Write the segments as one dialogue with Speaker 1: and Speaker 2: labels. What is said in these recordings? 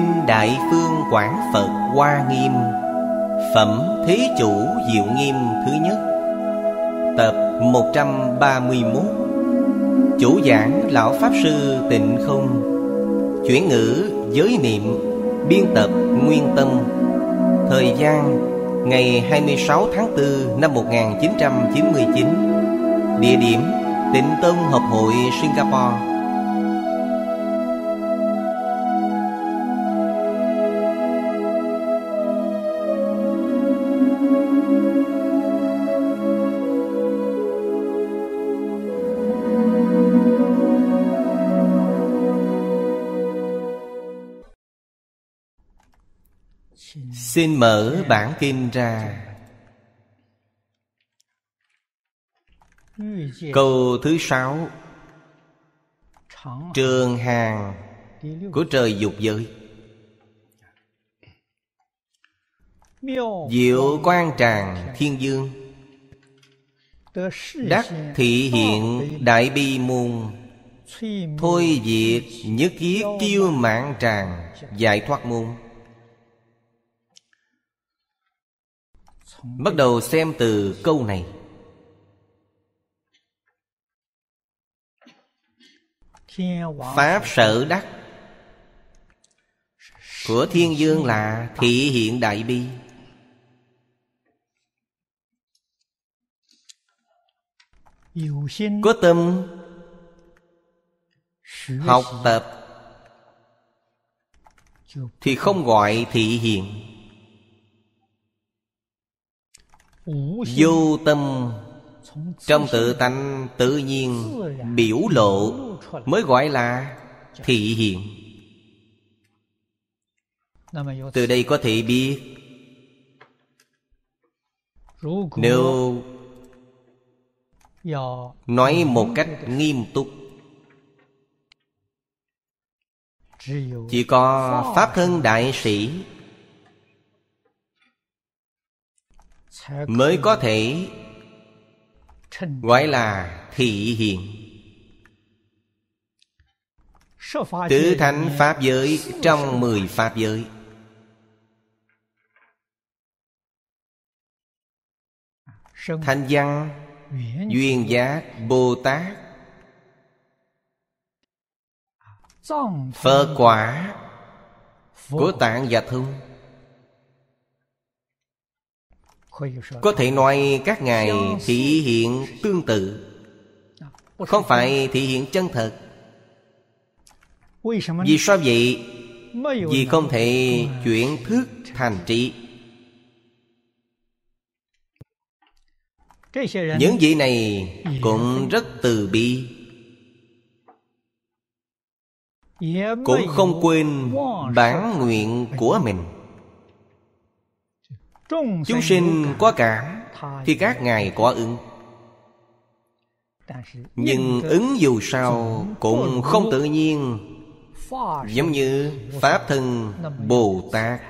Speaker 1: Kinh Đại Phương Quảng Phật Hoa Nghiêm Phẩm Thế Chủ Diệu Nghiêm thứ nhất Tập 131 Chủ giảng Lão Pháp Sư Tịnh Không Chuyển ngữ Giới Niệm Biên tập Nguyên Tâm Thời gian Ngày 26 tháng 4 năm 1999 Địa điểm Tịnh Tông Hợp hội Singapore Xin mở bản kinh ra Câu thứ sáu Trường hàng của trời dục giới Diệu quan tràng thiên dương Đắc thị hiện đại bi môn Thôi diệt nhất thiết kiêu mạng tràng Giải thoát môn Bắt đầu xem từ câu này Pháp sở đắc Của thiên dương là thị hiện đại bi Có tâm Học tập Thì không gọi thị hiện Vô tâm Trong tự tánh tự nhiên Biểu lộ Mới gọi là thị hiện Từ đây có thể biết Nếu Nói một cách nghiêm túc Chỉ có Pháp Thân Đại Sĩ mới có thể gọi là thị hiện tứ thánh pháp giới trong mười pháp giới thanh văn duyên giác bồ tát phật quả của tạng và thông có thể nói các ngài thị hiện tương tự không phải thị hiện chân thật vì sao vậy vì không thể chuyển thức thành trị những vị này cũng rất từ bi
Speaker 2: cũng không quên bản
Speaker 1: nguyện của mình chúng sinh có cảm thì các ngài có ứng nhưng ứng dù sao cũng không tự nhiên giống như pháp thân bồ tát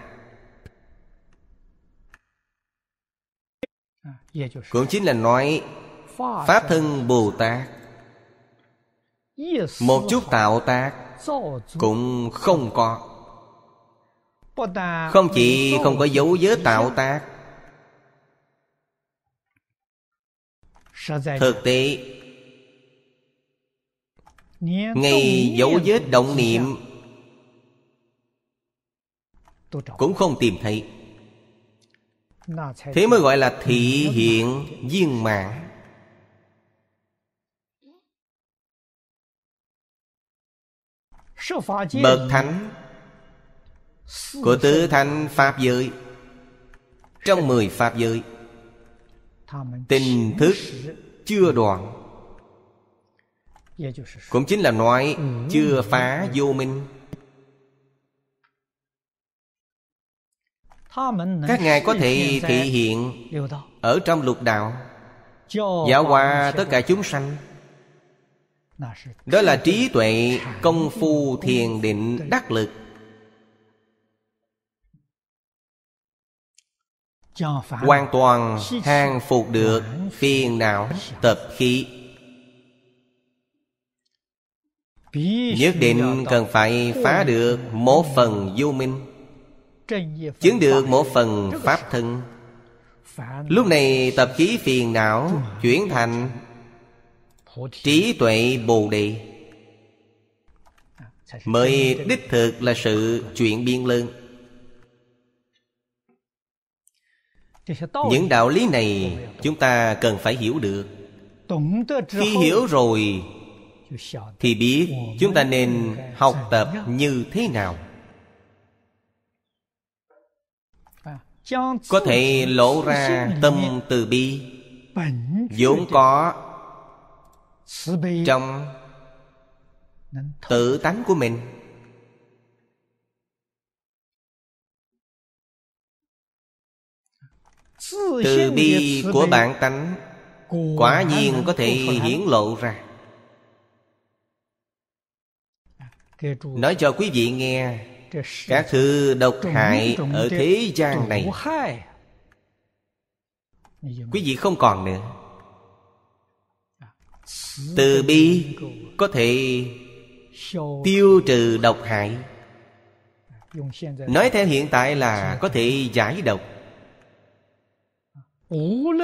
Speaker 1: cũng chính là nói pháp thân bồ tát một chút tạo tác cũng không có không chỉ không có dấu vết tạo tác Thực tế
Speaker 2: Ngay dấu vết động niệm
Speaker 1: Cũng không tìm thấy Thế mới gọi là thị hiện viên mạng Bậc thánh của tứ thánh Pháp giới Trong mười Pháp giới Tình thức chưa đoạn Cũng chính là nói Chưa phá vô minh
Speaker 2: Các ngài có thể thị
Speaker 1: hiện Ở trong lục đạo Giáo hóa tất cả chúng sanh Đó là trí tuệ công phu thiền định đắc lực hoàn toàn hàng phục được phiền não tập khí
Speaker 2: nhất định cần
Speaker 1: phải phá được một phần vô minh
Speaker 2: chứng được một phần pháp
Speaker 1: thân lúc này tập khí phiền não chuyển thành trí tuệ bồ đề à, mới đích thực là sự chuyển biến lớn những đạo lý này chúng ta cần phải hiểu được khi hiểu rồi thì biết chúng ta nên học tập như thế nào à, có thể lộ ra tâm từ bi vốn có trong tự tánh của mình
Speaker 2: từ bi của bạn
Speaker 1: tánh quả nhiên có thể hiển lộ ra nói cho quý vị nghe các thứ độc hại ở thế gian này quý vị không còn nữa à, từ bi có thể tiêu trừ độc hại à, nói theo hiện tại là có thể giải độc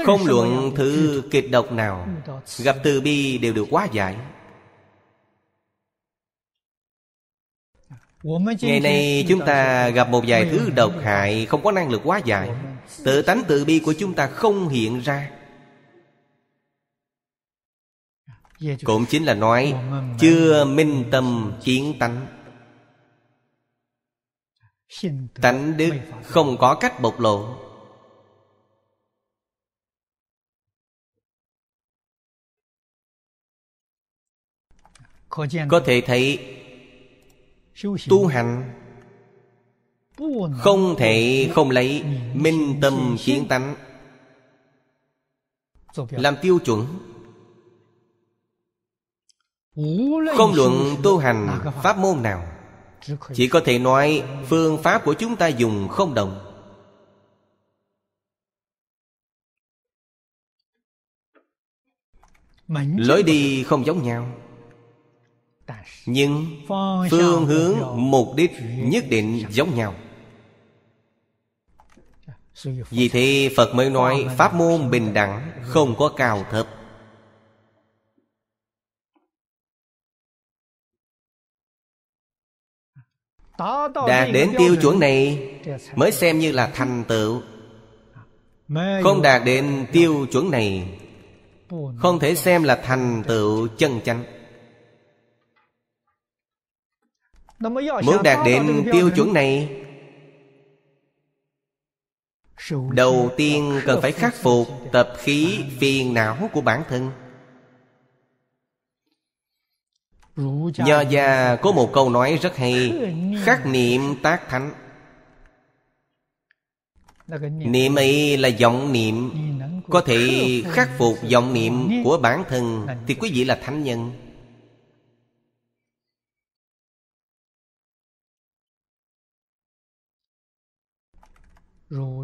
Speaker 2: không luận
Speaker 1: thứ kịch độc nào Gặp từ bi đều được quá giải Ngày nay chúng ta gặp một vài thứ độc hại Không có năng lực quá giải Tự tánh tự bi của chúng ta không hiện ra Cũng chính là nói Chưa minh tâm kiến tánh Tánh đức không có cách bộc lộ có thể thấy tu hành không thể không lấy minh tâm kiến tánh làm tiêu chuẩn không luận tu hành pháp môn nào chỉ có thể nói phương pháp của chúng ta dùng không đồng
Speaker 2: lối đi
Speaker 1: không giống nhau nhưng
Speaker 2: phương hướng
Speaker 1: mục đích nhất định giống nhau vì thế Phật mới nói Pháp môn bình đẳng không có cao thấp Đạt đến tiêu chuẩn này Mới xem như là thành tựu Không đạt đến tiêu chuẩn này Không thể xem là thành tựu chân chánh Muốn đạt đến tiêu chuẩn này Đầu tiên cần phải khắc phục tập khí phiền não của bản thân Nho gia có một câu nói rất hay Khắc niệm tác thánh Niệm ấy là vọng niệm Có thể khắc phục vọng niệm của bản thân Thì quý vị là thánh nhân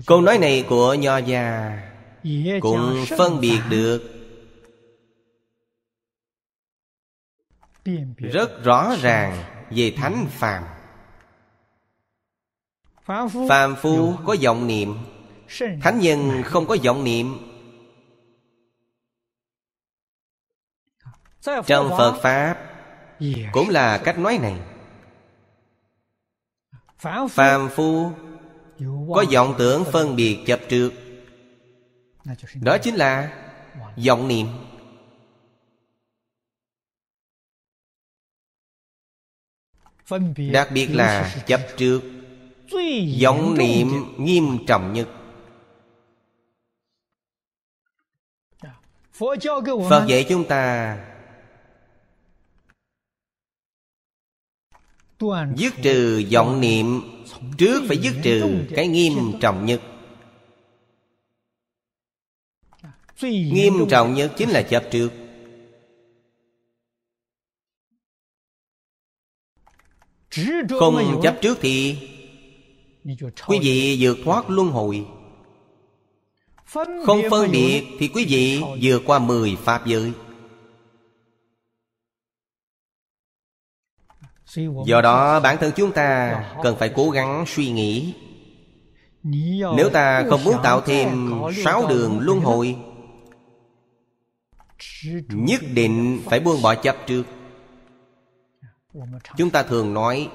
Speaker 1: Câu nói này của Nho gia Cũng phân biệt được Rất rõ ràng về thánh phàm Phàm phu có vọng niệm Thánh nhân không có vọng niệm Trong Phật Pháp Cũng là cách nói này Phàm phu có vọng tưởng phân biệt chập trượt đó chính là vọng niệm
Speaker 2: đặc biệt là
Speaker 1: chập trượt vọng niệm nghiêm trọng nhất phật dạy chúng ta dứt trừ vọng niệm Trước phải dứt trừ cái nghiêm trọng nhất
Speaker 2: Nghiêm trọng nhất chính là chấp trước
Speaker 1: Không chấp trước thì Quý vị vượt thoát luân hồi
Speaker 2: Không phân biệt thì
Speaker 1: quý vị vượt qua mười pháp giới do đó bản thân chúng ta cần phải cố gắng suy nghĩ nếu ta không muốn tạo thêm sáu đường luân hồi nhất định phải buông bỏ chấp trước chúng ta thường nói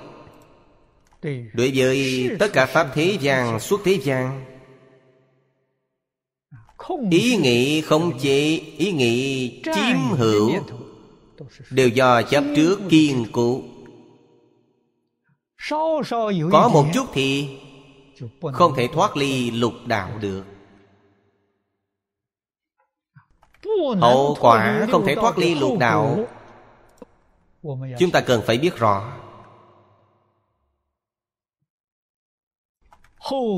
Speaker 1: đối với tất cả pháp thế gian suốt thế gian ý nghĩ không chế ý nghĩ chiếm hữu đều do chấp trước kiên cụ có một chút thì Không thể thoát ly lục đạo được
Speaker 2: Hậu quả không thể thoát ly lục đạo Chúng
Speaker 1: ta cần phải biết rõ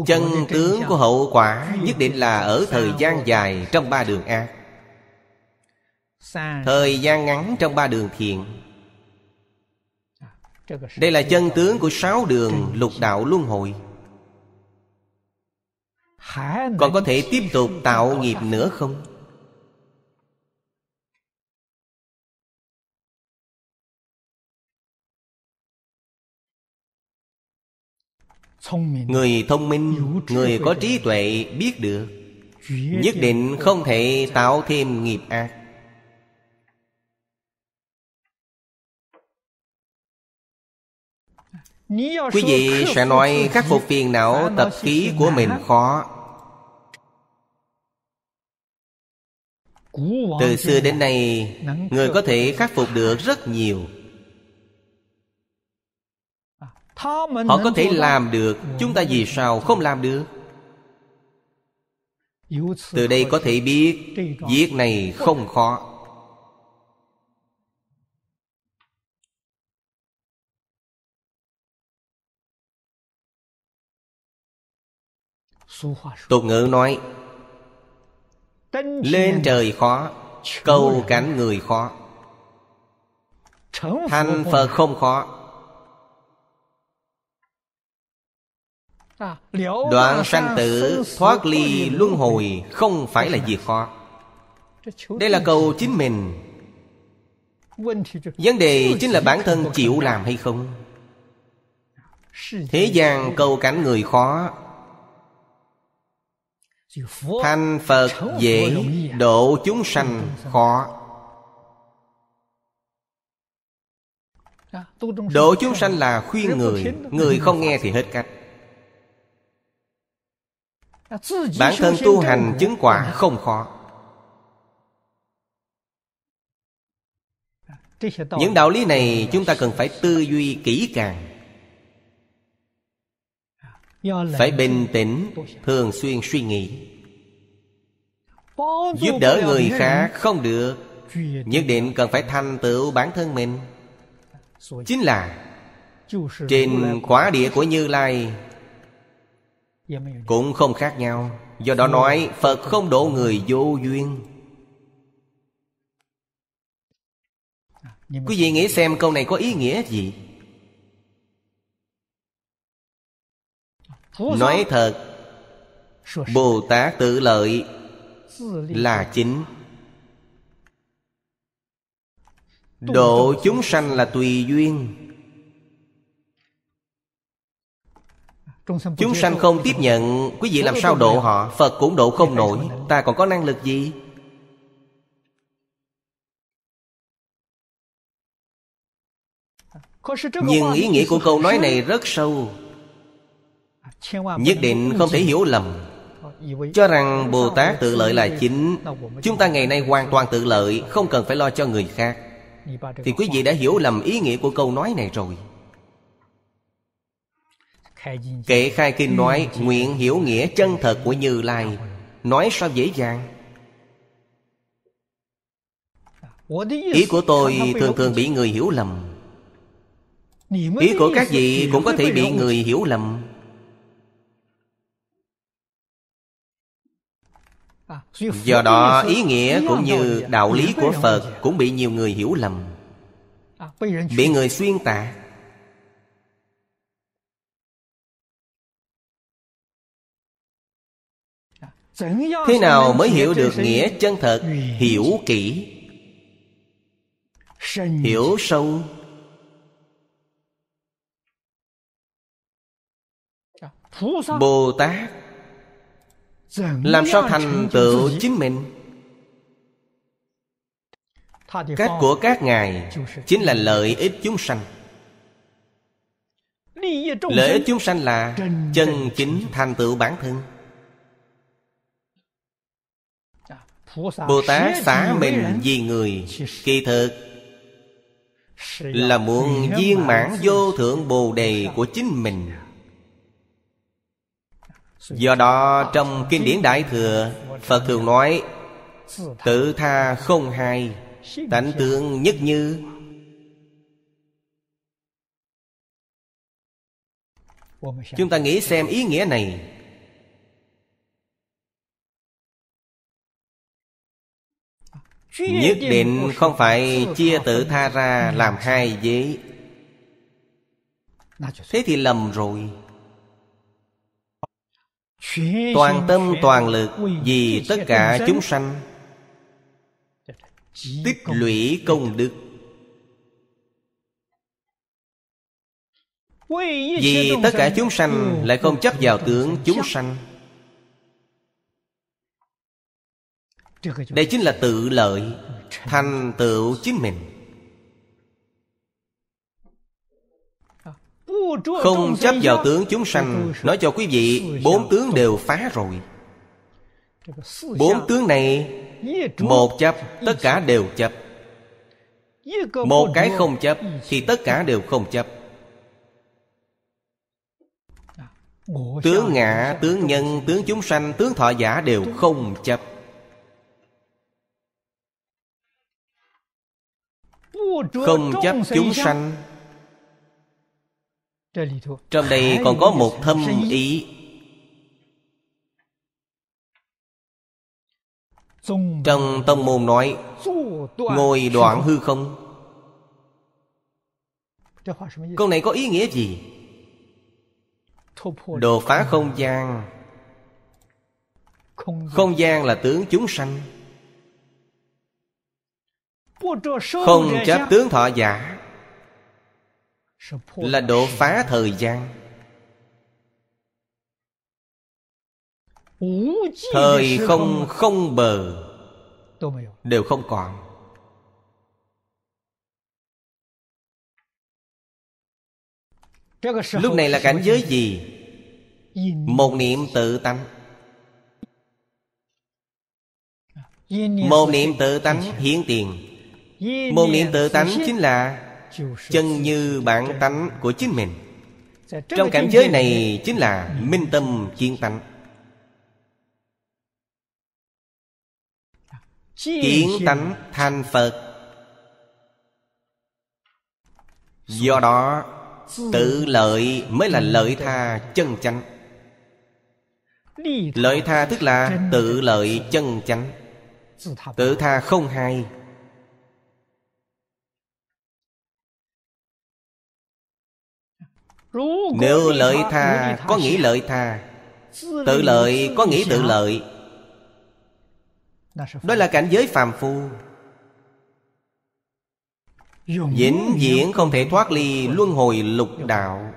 Speaker 1: Chân tướng của hậu quả nhất định là ở thời gian dài trong ba đường ác Thời gian ngắn trong ba đường thiện đây là chân tướng của sáu đường lục đạo luân hồi còn có thể tiếp tục tạo nghiệp nữa không người thông minh người có trí tuệ biết được nhất định không thể tạo thêm nghiệp ác
Speaker 2: quý vị sẽ nói khắc phục
Speaker 1: phiền não tập khí của mình khó từ xưa đến nay người có thể khắc phục được rất nhiều
Speaker 2: họ có thể làm được chúng ta vì
Speaker 1: sao không làm được từ đây có thể biết việc này không khó Tục ngữ nói Lên trời khó Câu cảnh người khó Thành Phật không khó à, Đoạn sanh tử thoát ly luân hồi Không phải là việc khó Đây là cầu chính mình Vấn đề chính là bản thân chịu làm hay không Thế gian cầu cảnh người khó thành phật dễ độ chúng sanh khó độ chúng sanh à, là khuyên người người không nghe thì hết cách à,
Speaker 2: bản thân tu hành
Speaker 1: chứng quả không khó à, những đạo lý này chúng ta cần phải tư duy kỹ càng phải bình tĩnh thường xuyên suy nghĩ
Speaker 2: giúp đỡ người khác
Speaker 1: không được nhất định cần phải thành tựu bản thân mình chính là trên quả địa của như lai dạ, cũng không khác nhau do đó nói phật không độ người vô duyên à, quý vị nghĩ xem câu này có ý nghĩa gì nói thật bồ tát tự lợi là chính độ chúng sanh là tùy duyên chúng sanh không tiếp nhận quý vị làm sao độ họ phật cũng độ không nổi ta còn có năng lực gì
Speaker 2: nhưng ý nghĩa của câu nói này
Speaker 1: rất sâu
Speaker 2: Nhất định không thể
Speaker 1: hiểu lầm Cho rằng Bồ Tát tự lợi là chính Chúng ta ngày nay hoàn toàn tự lợi Không cần phải lo cho người khác Thì quý vị đã hiểu lầm ý nghĩa của câu nói này rồi kể khai kinh nói Nguyện hiểu nghĩa chân thật của Như Lai Nói sao dễ dàng Ý của tôi thường thường bị người hiểu lầm Ý của các vị cũng có thể bị người hiểu lầm
Speaker 2: do đó ý nghĩa cũng như đạo lý của phật
Speaker 1: cũng bị nhiều người hiểu lầm
Speaker 2: à, bị người
Speaker 1: xuyên tạc
Speaker 2: à, thế nào mới hiểu được nghĩa chân thật hiểu
Speaker 1: kỹ hiểu sâu à, bồ tát làm sao thành tựu chính mình cách của các ngài chính là lợi ích chúng sanh lợi ích chúng sanh là chân chính thành tựu bản thân dạ, bồ tát xả mình vì người kỳ thực là muộn viên mãn vô thượng bồ đề của chính mình dạ. Do đó trong Kinh điển Đại Thừa Phật thường nói Tự tha không hai Tánh tướng nhất như Chúng ta nghĩ xem ý nghĩa này
Speaker 2: Nhất định không
Speaker 1: phải chia tự tha ra làm hai giới Thế thì lầm rồi toàn tâm toàn lực vì tất cả chúng sanh tích lũy công đức
Speaker 2: vì tất cả chúng sanh lại không
Speaker 1: chấp vào tưởng chúng sanh đây chính là tự lợi thành tựu chính mình Không chấp vào tướng chúng sanh Nói cho quý vị Bốn tướng đều phá rồi Bốn tướng này Một chấp Tất cả đều chấp
Speaker 2: Một cái không
Speaker 1: chấp Thì tất cả đều không chấp Tướng ngã, tướng nhân, tướng chúng sanh, tướng thọ giả đều không chấp
Speaker 2: Không chấp chúng sanh
Speaker 1: trong đây còn có một thâm ý trong tông môn nói ngồi đoạn hư không câu này có ý nghĩa gì đồ phá không gian không gian là tướng chúng sanh không chấp tướng thọ giả là độ phá thời gian
Speaker 2: thời không
Speaker 1: không bờ đều không còn lúc này là cảnh giới gì một niệm tự tánh
Speaker 2: một niệm tự tánh
Speaker 1: hiển tiền
Speaker 2: một niệm tự tánh
Speaker 1: chính là chân như bản tánh của chính mình
Speaker 2: trong cảnh giới này
Speaker 1: chính là minh tâm kiến tánh
Speaker 2: kiến tánh
Speaker 1: thành phật do đó tự lợi mới là lợi tha chân chánh lợi tha tức là tự lợi chân chánh tự tha không hai
Speaker 2: Nếu lợi tha có nghĩ lợi
Speaker 1: tha Tự lợi có nghĩ tự lợi Đó là cảnh giới phàm phu Vĩnh viễn không thể thoát ly luân hồi lục đạo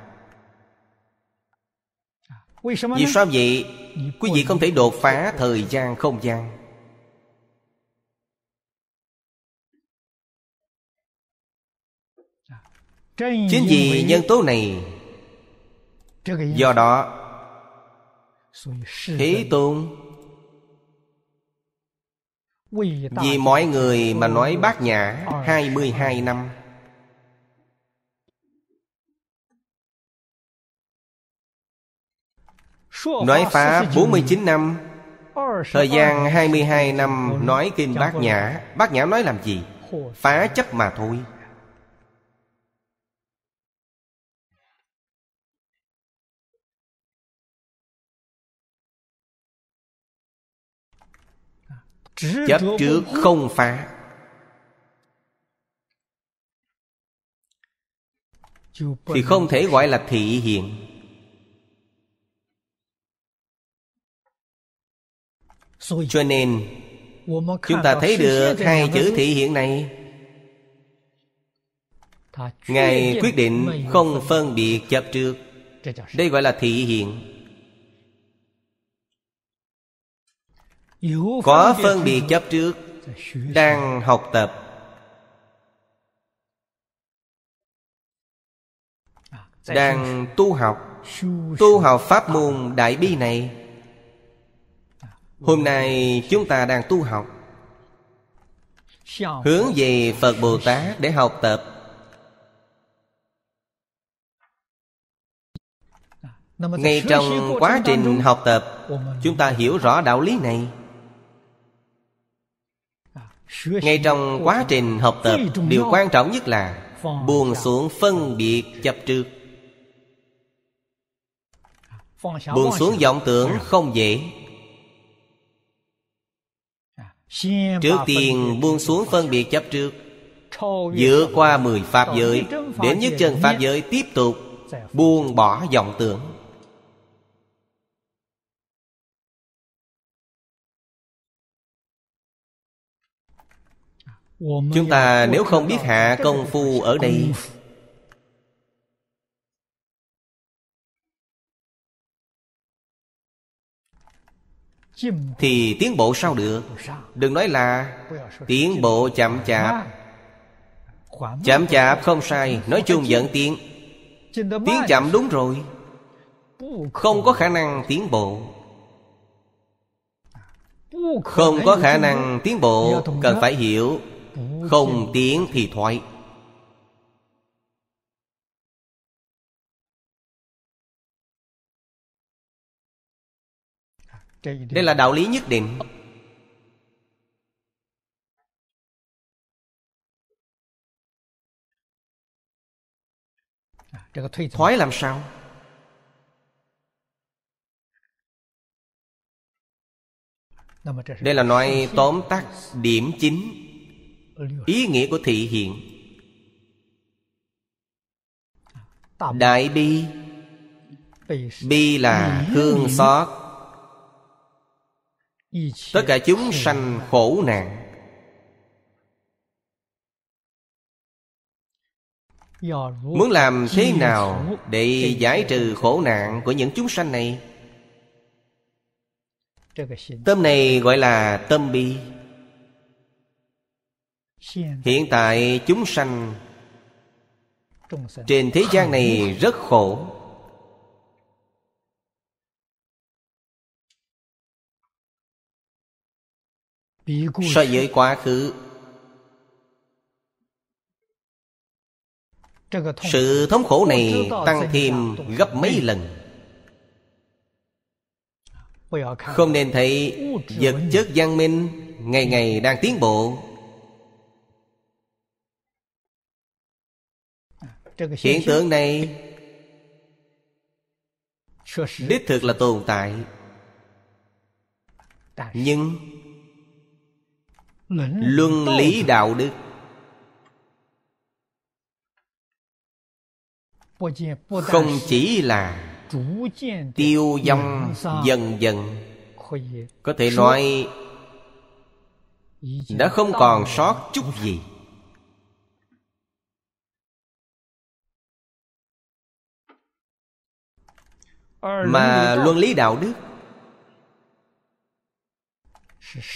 Speaker 2: à, Vì sao
Speaker 1: vậy? Quý vị không thể đột phá thời gian không gian
Speaker 2: à, Chính vì nhân
Speaker 1: tố này do đó thế tôn
Speaker 2: vì mọi người mà nói bát nhã
Speaker 1: hai mươi hai năm Nói Pháp chín năm Thời gian hai mươi hai năm nói Kinh Bát Nhã Bát Nhã nói làm gì? Phá chấp mà thôi chấp trước không phá thì không thể gọi là thị hiện cho nên chúng ta thấy được hai chữ thị hiện này ngài quyết định không phân biệt chấp trước đây gọi là thị hiện có phân biệt chấp trước đang học tập à, đang tu học tu học pháp môn đại bi này à, hôm nay chúng ta đang tu học hướng về phật bồ tát để học tập à, ngay trong quá trình học tập chúng ta hiểu rõ đạo lý này ngay trong quá trình học tập điều quan trọng nhất là buồn xuống phân biệt chấp trước buồn xuống vọng tưởng dạ. không dễ dạ. trước tiên buông xuống phân biệt chấp trước dựa qua mười pháp giới đến nhất chân pháp giới tiếp tục buông bỏ vọng tưởng
Speaker 2: chúng ta nếu không biết hạ công phu ở đây
Speaker 1: thì tiến bộ sao được đừng nói là tiến bộ chậm chạp chậm chạp không sai nói chung dẫn tiến tiến chậm đúng rồi không có khả năng tiến bộ
Speaker 2: không có khả năng tiến bộ cần phải
Speaker 1: hiểu không tiếng thì thoại
Speaker 2: à, Đây là đạo lý nhất định à, Thoái làm sao
Speaker 1: Đây là nói tóm tắt điểm chính ý nghĩa của thị hiện đại bi bi là thương xót tất cả chúng sanh khổ nạn
Speaker 2: muốn làm thế nào
Speaker 1: để giải trừ khổ nạn của những chúng sanh này tâm này gọi là tâm bi hiện tại chúng sanh
Speaker 2: trên thế gian này
Speaker 1: rất khổ so với quá khứ sự thống khổ này tăng thêm gấp mấy lần không nên thấy vật chất văn minh ngày ngày đang tiến bộ hiện tượng này đích thực là tồn tại nhưng
Speaker 2: luân lý đạo đức không chỉ là
Speaker 1: tiêu vong dần dần có thể nói đã không còn sót chút gì
Speaker 2: Ờ, mà luân lý đạo
Speaker 1: đức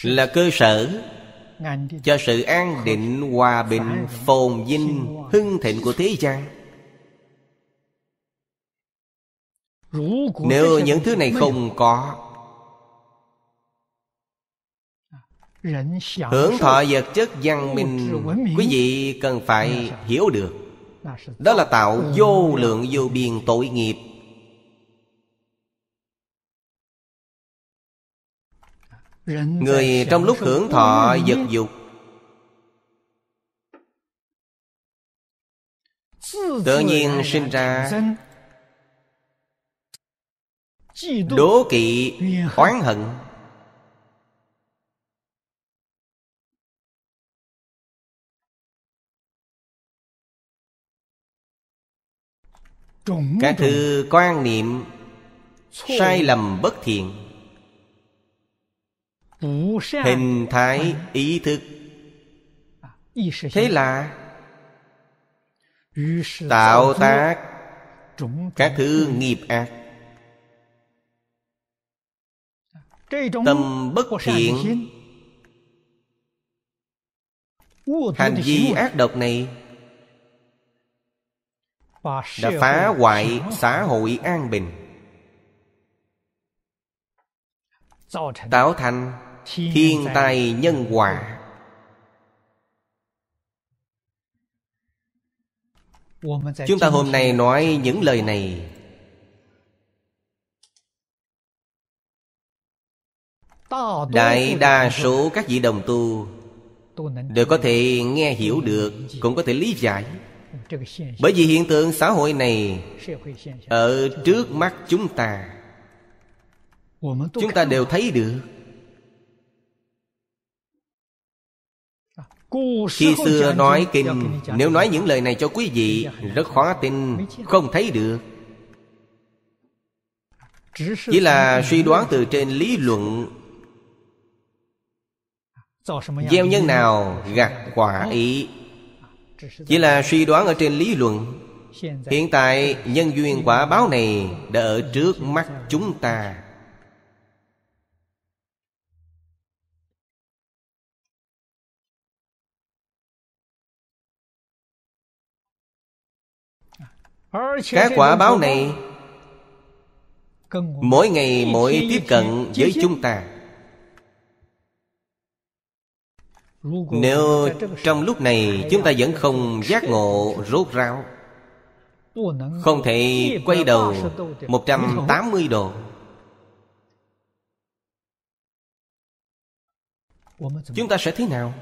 Speaker 1: là cơ sở cho sự an định hòa bình phồn vinh hưng thịnh của thế gian
Speaker 2: nếu những thứ này
Speaker 1: không có
Speaker 2: hưởng thọ vật chất văn minh quý
Speaker 1: vị cần phải hiểu được đó là tạo vô lượng vô biên tội nghiệp
Speaker 2: Người trong lúc hưởng thọ vật dục Tự nhiên sinh ra Đố
Speaker 1: kỵ oán hận Các thứ quan niệm
Speaker 2: Sai lầm
Speaker 1: bất thiện hình à? thái à. ý thức à, thế là tạo tác các thứ nghiệp ác tâm bất thiện hành vi ác độc này đã phá hoại xã hội an bình tạo thành thiên tai nhân hòa chúng ta hôm nay nói những lời này đại đa số các vị đồng tu đều có thể nghe hiểu được cũng có thể lý giải bởi vì hiện tượng xã hội này ở trước mắt chúng ta chúng ta đều thấy được
Speaker 2: khi xưa nói kinh nếu nói
Speaker 1: những lời này cho quý vị rất khó tin không thấy được chỉ là suy đoán từ trên lý luận gieo nhân nào gặt quả ý chỉ là suy đoán ở trên lý luận hiện tại nhân duyên quả báo này đã ở trước mắt chúng ta Các quả báo này Mỗi ngày mỗi tiếp cận với chúng ta Nếu trong lúc này chúng ta vẫn không giác ngộ rốt ráo
Speaker 2: Không thể quay đầu 180
Speaker 1: độ Chúng ta sẽ thế nào?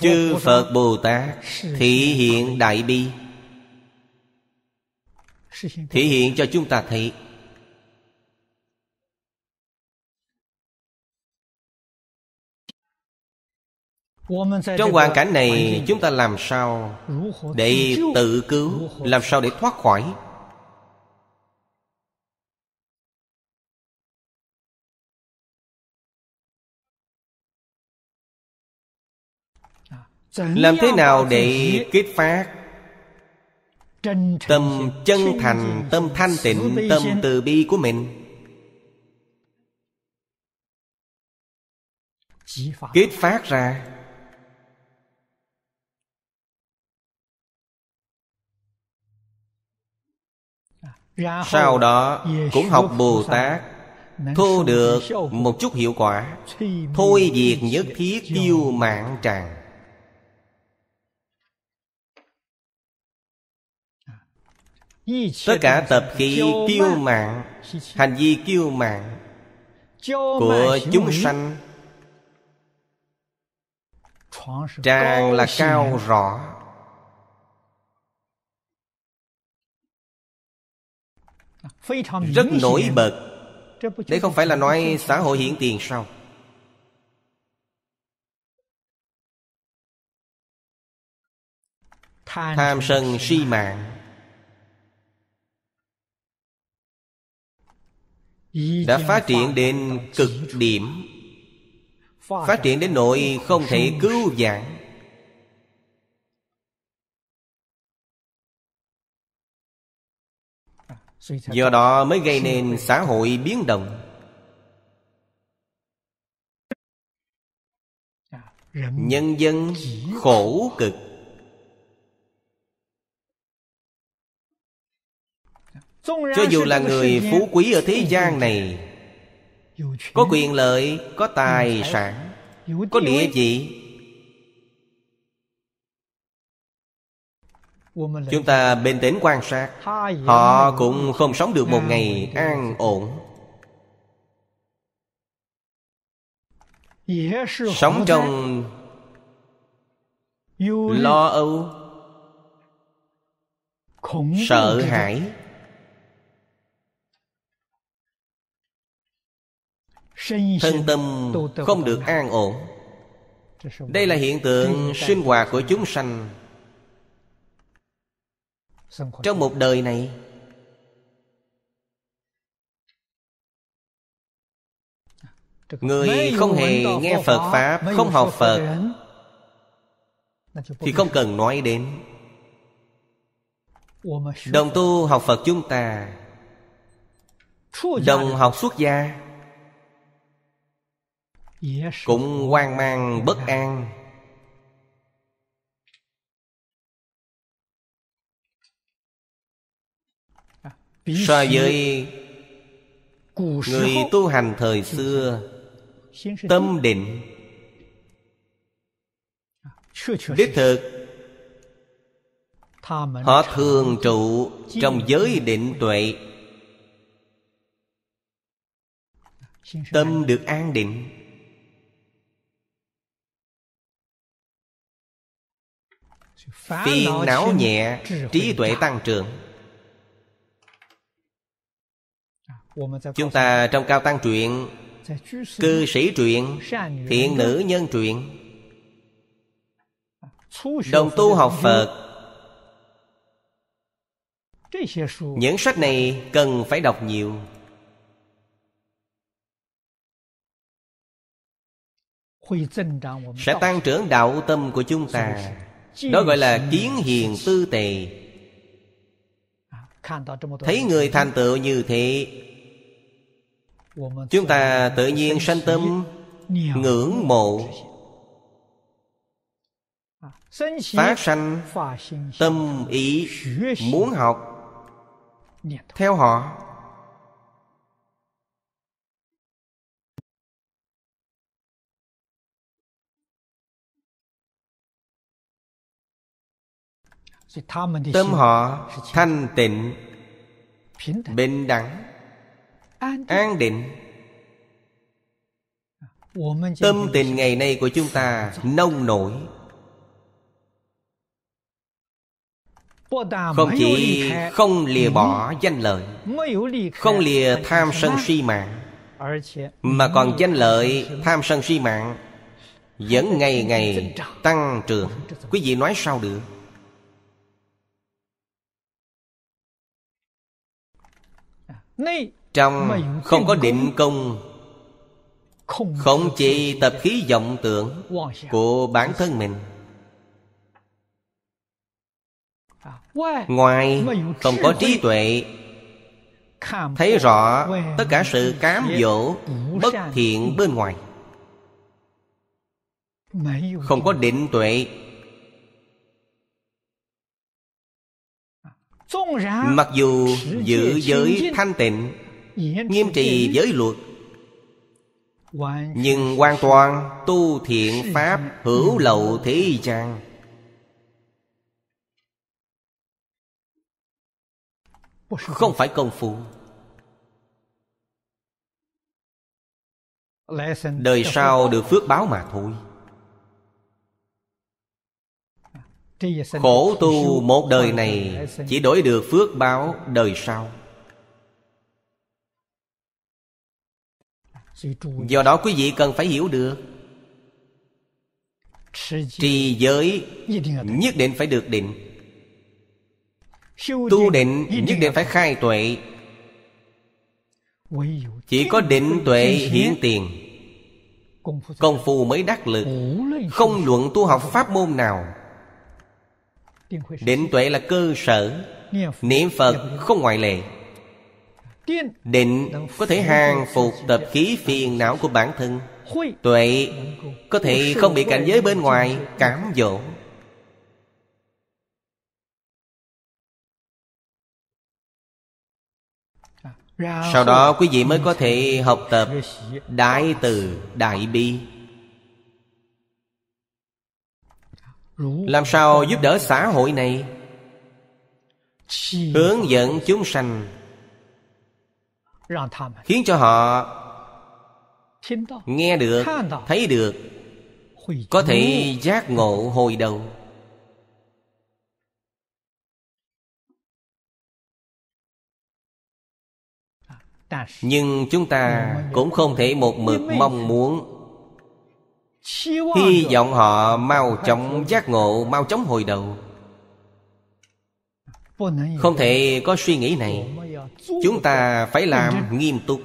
Speaker 1: chư phật bồ tát thị hiện đại bi thể hiện cho chúng ta thấy
Speaker 2: trong hoàn cảnh này chúng
Speaker 1: ta làm sao để tự cứu làm sao để thoát khỏi
Speaker 2: làm thế nào để
Speaker 1: kích phát tâm chân thành tâm thanh tịnh tâm từ bi của mình kết
Speaker 2: phát ra sau
Speaker 1: đó cũng học bồ tát thu được một chút hiệu quả thôi diệt nhất thiết tiêu mạng tràng tất cả tập khí kiêu mạn hành vi kiêu mạn
Speaker 2: của chúng sanh
Speaker 1: tràng là cao rõ
Speaker 2: rất nổi bật
Speaker 1: đây không phải là nói xã hội hiện tiền sao
Speaker 2: tham sân
Speaker 1: si mạng đã phát triển đến cực điểm phát triển đến nỗi không thể cứu vãn
Speaker 2: do đó mới gây nên xã
Speaker 1: hội biến động nhân dân khổ cực
Speaker 2: Cho dù là người phú quý ở thế
Speaker 1: gian này Có quyền lợi, có tài sản Có địa vị Chúng ta bình tĩnh quan sát Họ cũng không sống được một ngày an ổn Sống trong Lo âu Sợ hãi thân tâm không được an ổn đây là hiện tượng sinh hoạt của chúng sanh trong một đời này người không hề nghe phật pháp không học phật thì không cần nói đến đồng tu học phật chúng ta đồng học xuất gia cũng hoang mang bất an à, so với người tu hành thời xưa tâm định à, đích thực họ thường trụ trong giới định tuệ à, tâm được an định
Speaker 2: Phiền não nhẹ Trí tuệ
Speaker 1: tăng trưởng à, Chúng ta trong cao tăng truyện Cư sĩ truyện Thiện nữ nhân truyện à, Đồng tu học Phật Những sách này cần phải đọc nhiều Sẽ tăng trưởng đạo tâm của chúng ta đó gọi là kiến hiền tư tề Thấy người thành tựu như thế Chúng ta tự nhiên sanh tâm Ngưỡng mộ Phát sanh Tâm ý Muốn học Theo họ tâm họ thanh tịnh bình đẳng an định tâm à, tình ngày nay của chúng ta nông nổi không chỉ không lìa bỏ ừ. danh lợi không lìa tham sân si mạng mà còn danh lợi tham sân si mạng vẫn ngày ngày tăng trưởng quý vị nói sao được Trong không có định công
Speaker 2: Không chỉ tập khí
Speaker 1: vọng tưởng Của bản thân mình
Speaker 2: Ngoài không có trí
Speaker 1: tuệ Thấy rõ tất cả sự cám dỗ Bất thiện bên ngoài Không có định tuệ
Speaker 2: Mặc dù giữ giới
Speaker 1: thanh tịnh Nghiêm trì giới luật Nhưng hoàn toàn tu thiện pháp hữu lậu thế gian Không phải công phu
Speaker 2: Đời sau được phước
Speaker 1: báo mà thôi Khổ tu một đời này Chỉ đổi được phước báo đời sau Do đó quý vị cần phải hiểu được Trì giới nhất định phải được định Tu định nhất định phải khai tuệ Chỉ có định tuệ hiển tiền Công phu mới đắc lực Không luận tu học pháp môn nào định tuệ là cơ sở niệm phật không ngoại lệ định có thể hàng phục tập khí phiền não của bản thân tuệ
Speaker 2: có thể không bị cảnh
Speaker 1: giới bên ngoài cám dỗ
Speaker 2: à, sau đó quý vị
Speaker 1: mới có thể học tập đại từ đại bi làm sao giúp đỡ xã hội này hướng dẫn chúng sanh khiến cho họ nghe được thấy được
Speaker 2: có thể giác
Speaker 1: ngộ hồi đầu
Speaker 2: à, nhưng
Speaker 1: chúng ta cũng không thể một mực mong muốn Hy vọng họ mau chóng giác ngộ Mau chóng hồi đầu Không thể có suy nghĩ này Chúng ta phải làm nghiêm túc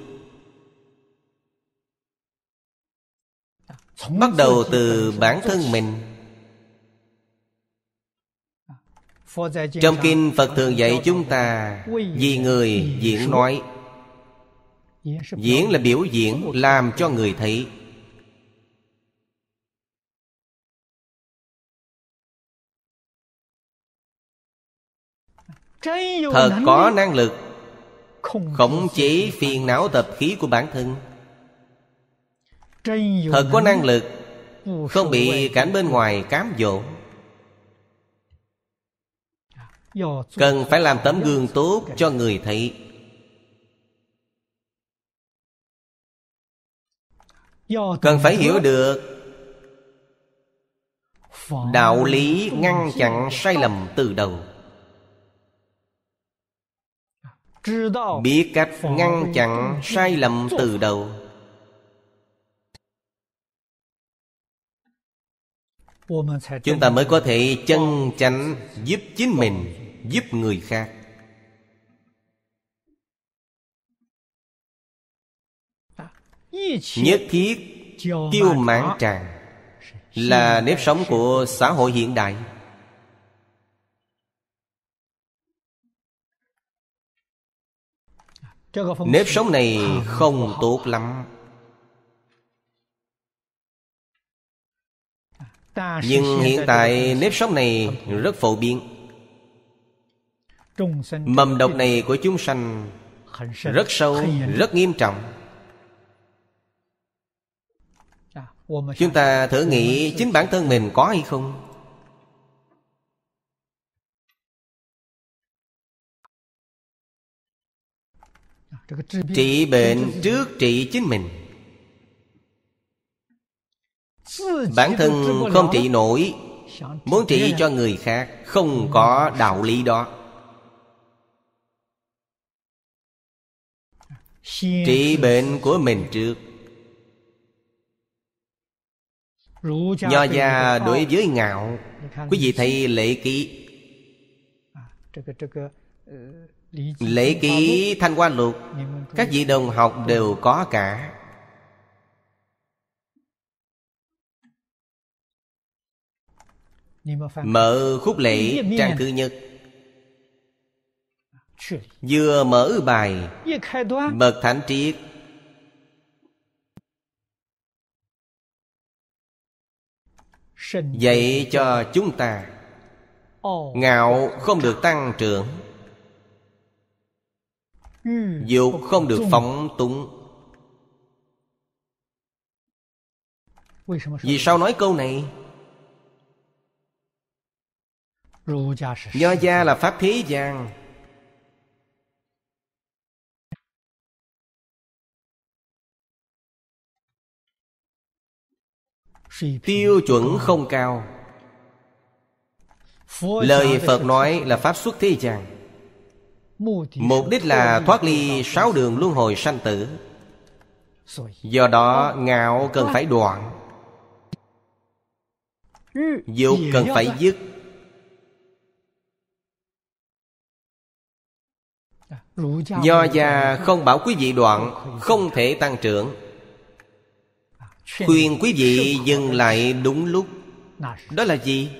Speaker 1: Bắt đầu từ bản thân mình
Speaker 2: Trong kinh Phật thường dạy
Speaker 1: chúng ta Vì người diễn nói Diễn là biểu diễn Làm cho người thấy thật có năng lực
Speaker 2: khống
Speaker 1: chế phiền não tập khí của bản thân
Speaker 2: thật có năng lực
Speaker 1: không bị cảnh bên ngoài cám dỗ cần phải làm tấm gương tốt cho người thấy cần phải hiểu được đạo lý ngăn chặn sai lầm từ đầu biết cách ngăn chặn sai lầm từ đầu chúng ta mới có thể chân chánh giúp chính mình giúp người khác nhất thiết kiêu mãn tràng là nếp sống của xã hội hiện đại
Speaker 2: Ờ. Nếp sống này
Speaker 1: không tốt lắm Nhưng hiện tại nếp sống này rất phổ biến Mầm độc này của chúng sanh Rất sâu, rất nghiêm trọng Chúng ta thử nghĩ chính bản thân mình có hay không
Speaker 2: trị bệnh trước
Speaker 1: trị chính mình bản thân không trị nổi muốn trị cho người khác không có đạo lý đó
Speaker 2: trị bệnh
Speaker 1: của mình trước
Speaker 2: nho gia đối với ngạo quý vị thấy
Speaker 1: lễ ký à, ừ, Lễ ký Thanh Hoa Lục Các vị đồng học đều có cả Mở khúc lễ trang thứ nhất Vừa mở bài Bậc thánh triết Dạy cho chúng ta Ngạo không được tăng trưởng Ừ. Dục không được phóng túng Vì sao nói câu này? Nho gia là Pháp
Speaker 2: Thế gian Tiêu
Speaker 1: chuẩn không cao
Speaker 2: Lời Phật nói
Speaker 1: là Pháp xuất thế gian Mục đích là thoát ly sáu đường luân hồi sanh tử Do đó ngạo cần phải đoạn Dục cần phải dứt
Speaker 2: Nho gia không bảo
Speaker 1: quý vị đoạn Không thể tăng trưởng Khuyên quý vị dừng lại đúng lúc Đó là gì?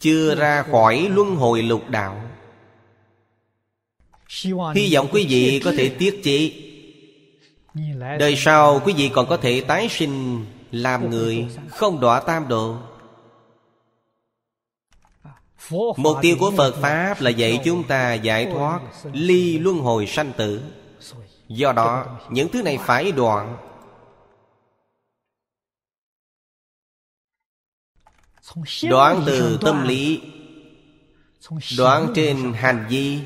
Speaker 1: Chưa ra khỏi luân hồi lục đạo hy vọng quý vị có thể tiết chế đời sau quý vị còn có thể tái sinh làm người không đọa tam độ mục tiêu của phật pháp là dạy chúng ta giải thoát ly luân hồi sanh tử do đó những thứ này phải đoạn đoạn từ tâm lý đoạn trên hành vi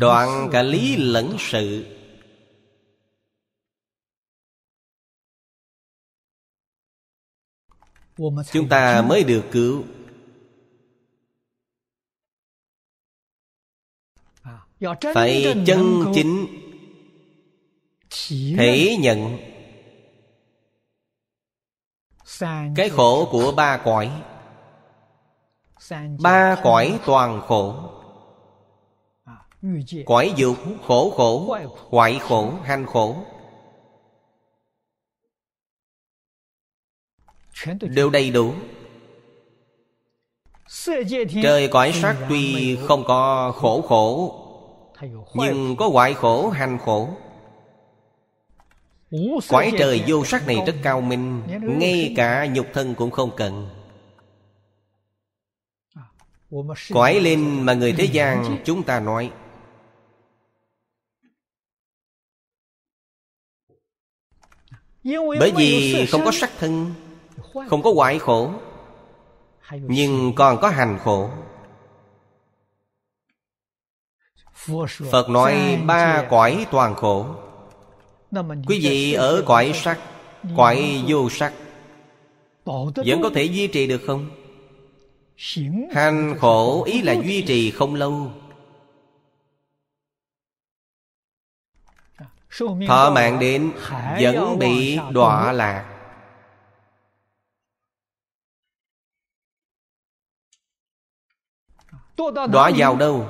Speaker 1: đoạn cả lý lẫn sự
Speaker 2: chúng ta mới được cứu à, phải chân chính
Speaker 1: thể nhận cái khổ của ba cõi ba cõi toàn khổ Quải dục khổ khổ Hoại khổ hành khổ Đều đầy đủ
Speaker 2: Trời cõi sắc tuy không
Speaker 1: có khổ khổ Nhưng có hoại khổ hành khổ Quái trời vô sắc này rất cao minh Ngay cả nhục thân cũng không cần à, Quái lên mà người thế gian chúng ta nói
Speaker 2: Bởi vì không có sắc
Speaker 1: thân Không có hoại khổ Nhưng còn có hành khổ Phật nói ba cõi toàn khổ Quý vị ở cõi sắc Cõi vô sắc Vẫn có thể duy trì được không? Hành khổ ý là duy trì không lâu
Speaker 2: thọ mạng đến vẫn bị đọa
Speaker 1: lạc đọa vào đâu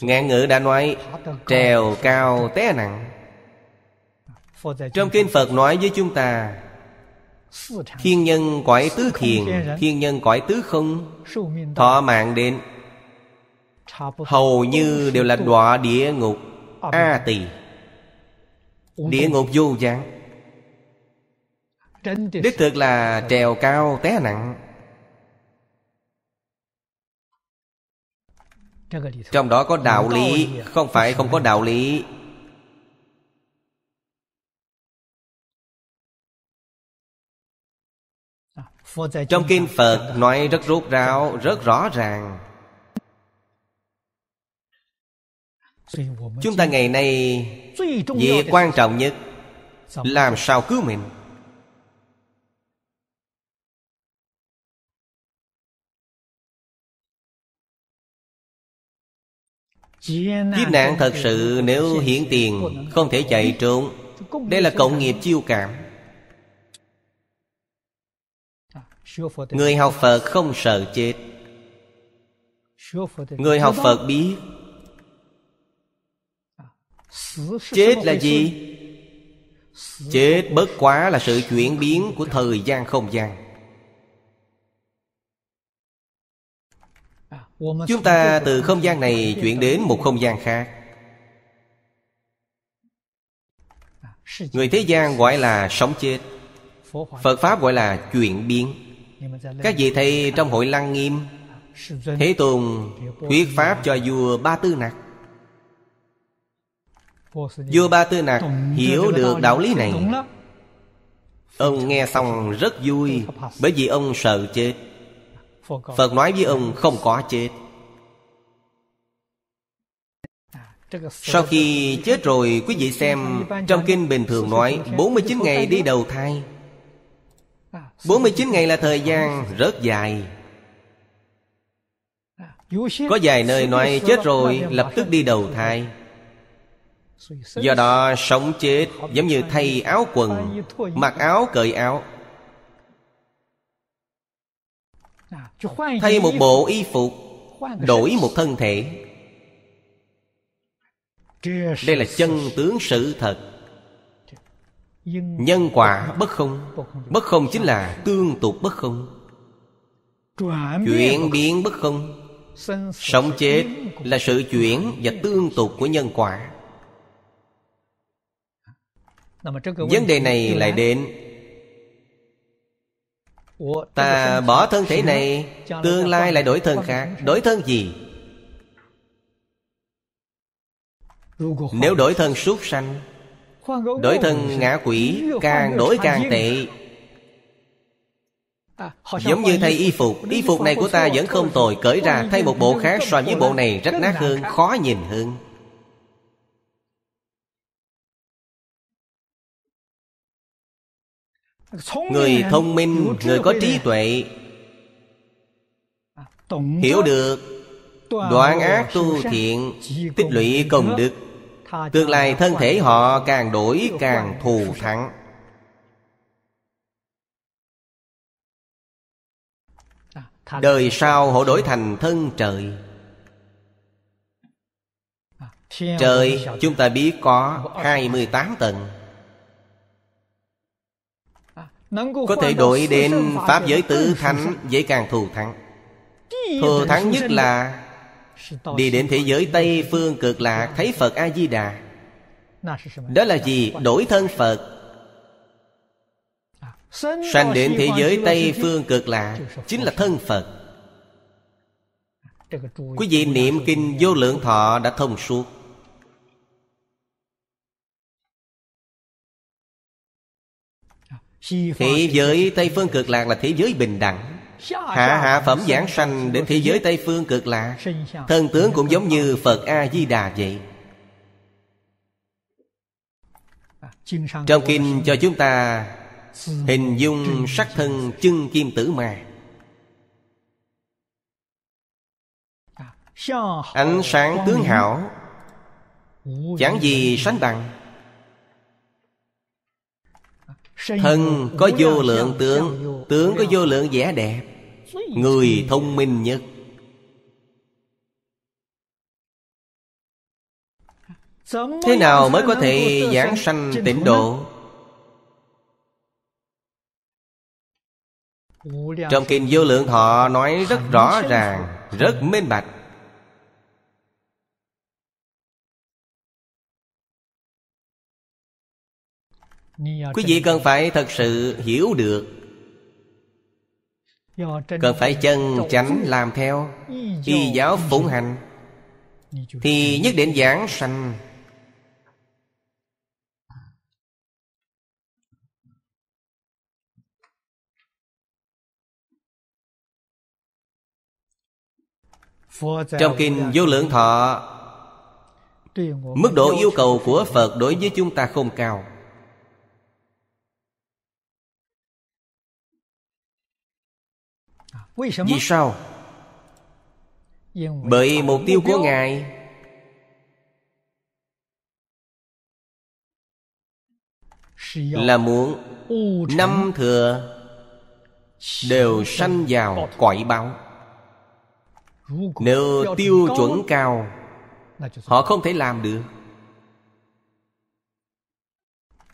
Speaker 1: ngạn ngữ đã nói trèo cao té nặng trong kinh phật nói với chúng ta thiên nhân cõi tứ thiền thiên nhân cõi tứ không thọ mạng đến hầu như đều là đọa địa ngục a tỳ địa ngục vô gián đích thực là trèo cao té nặng trong đó có đạo lý à? không phải không có đạo lý à, trong kinh phật nói rất rốt ráo rất rõ ràng chúng ta ngày nay việc quan trọng nhất làm sao cứu mình Kiếp nạn thật sự nếu hiển tiền Không thể chạy trốn Đây là cộng nghiệp chiêu cảm Người học Phật không sợ chết Người học Phật biết chết là gì chết bất quá là sự chuyển biến của thời gian không gian
Speaker 2: chúng ta từ không gian này chuyển đến một không
Speaker 1: gian khác người thế gian gọi là sống chết phật pháp gọi là chuyển biến các vị thầy trong hội lăng nghiêm thế tùng thuyết pháp cho vua ba tư nặc vua ba tư nặc hiểu được đạo lý này ông nghe xong rất vui bởi vì ông sợ chết phật nói với ông không có chết sau khi chết rồi quý vị xem Trong kinh bình thường nói 49 ngày đi đầu thai 49 ngày là thời gian rất dài Có vài nơi nói chết rồi lập tức đi đầu thai do đó sống chết giống như thay áo quần mặc áo cởi áo
Speaker 2: thay một bộ y phục
Speaker 1: đổi một thân thể đây là chân tướng sự thật nhân quả bất không bất không chính là tương tục bất không chuyển biến bất không sống chết là sự chuyển và tương tục của nhân quả vấn đề này lại đến ta bỏ thân thể này tương lai lại đổi thân khác đổi thân gì nếu đổi thân súc sanh Đổi thân ngã quỷ Càng đổi càng tệ à, Giống như thay y phục Y phục này của ta vẫn không tồi Cởi ra thay một bộ khác So với bộ này rách nát hơn Khó nhìn hơn
Speaker 2: người thông minh người có trí
Speaker 1: tuệ à, hiểu được đoạn ác tu thiện tích lũy công đức tương lai thân thể họ càng đổi càng thù thắng à, đời sau họ đổi thành thân trời à,
Speaker 2: trời chúng
Speaker 1: ta biết có 28 tầng
Speaker 2: có thể đổi đến Pháp giới tứ thánh
Speaker 1: Dễ càng thù thắng Thù thắng nhất là Đi đến thế giới Tây phương cực lạc Thấy Phật A-di-đà Đó là gì? Đổi thân Phật
Speaker 2: Sanh đến thế giới Tây phương
Speaker 1: cực lạc Chính là thân Phật Quý vị niệm kinh vô lượng thọ đã thông suốt Thế giới Tây Phương Cực Lạc là thế giới bình đẳng
Speaker 2: Hạ hạ phẩm giảng
Speaker 1: sanh đến thế giới Tây Phương Cực Lạc thần tướng cũng giống như Phật A-di-đà vậy à, Trong kinh cho chúng ta Hình dung sắc thân chân kim tử mà Ánh sáng tướng hảo Chẳng gì sánh bằng Thân có vô lượng tướng Tướng có vô lượng vẻ đẹp Người thông minh nhất
Speaker 2: Thế nào mới có thể giảng sanh tịnh độ Trong
Speaker 1: kinh vô lượng thọ nói rất rõ ràng Rất minh bạch quý vị cần phải thật sự hiểu được cần phải chân chánh làm theo y giáo phụng hành
Speaker 2: thì nhất định
Speaker 1: giảng sanh trong kinh vô lượng thọ
Speaker 2: mức độ yêu cầu
Speaker 1: của phật đối với chúng ta không cao
Speaker 2: Vì sao? Bởi mục tiêu của Ngài
Speaker 1: Là muốn Năm thừa Đều sanh vào cõi báo Nếu tiêu chuẩn cao Họ không thể làm được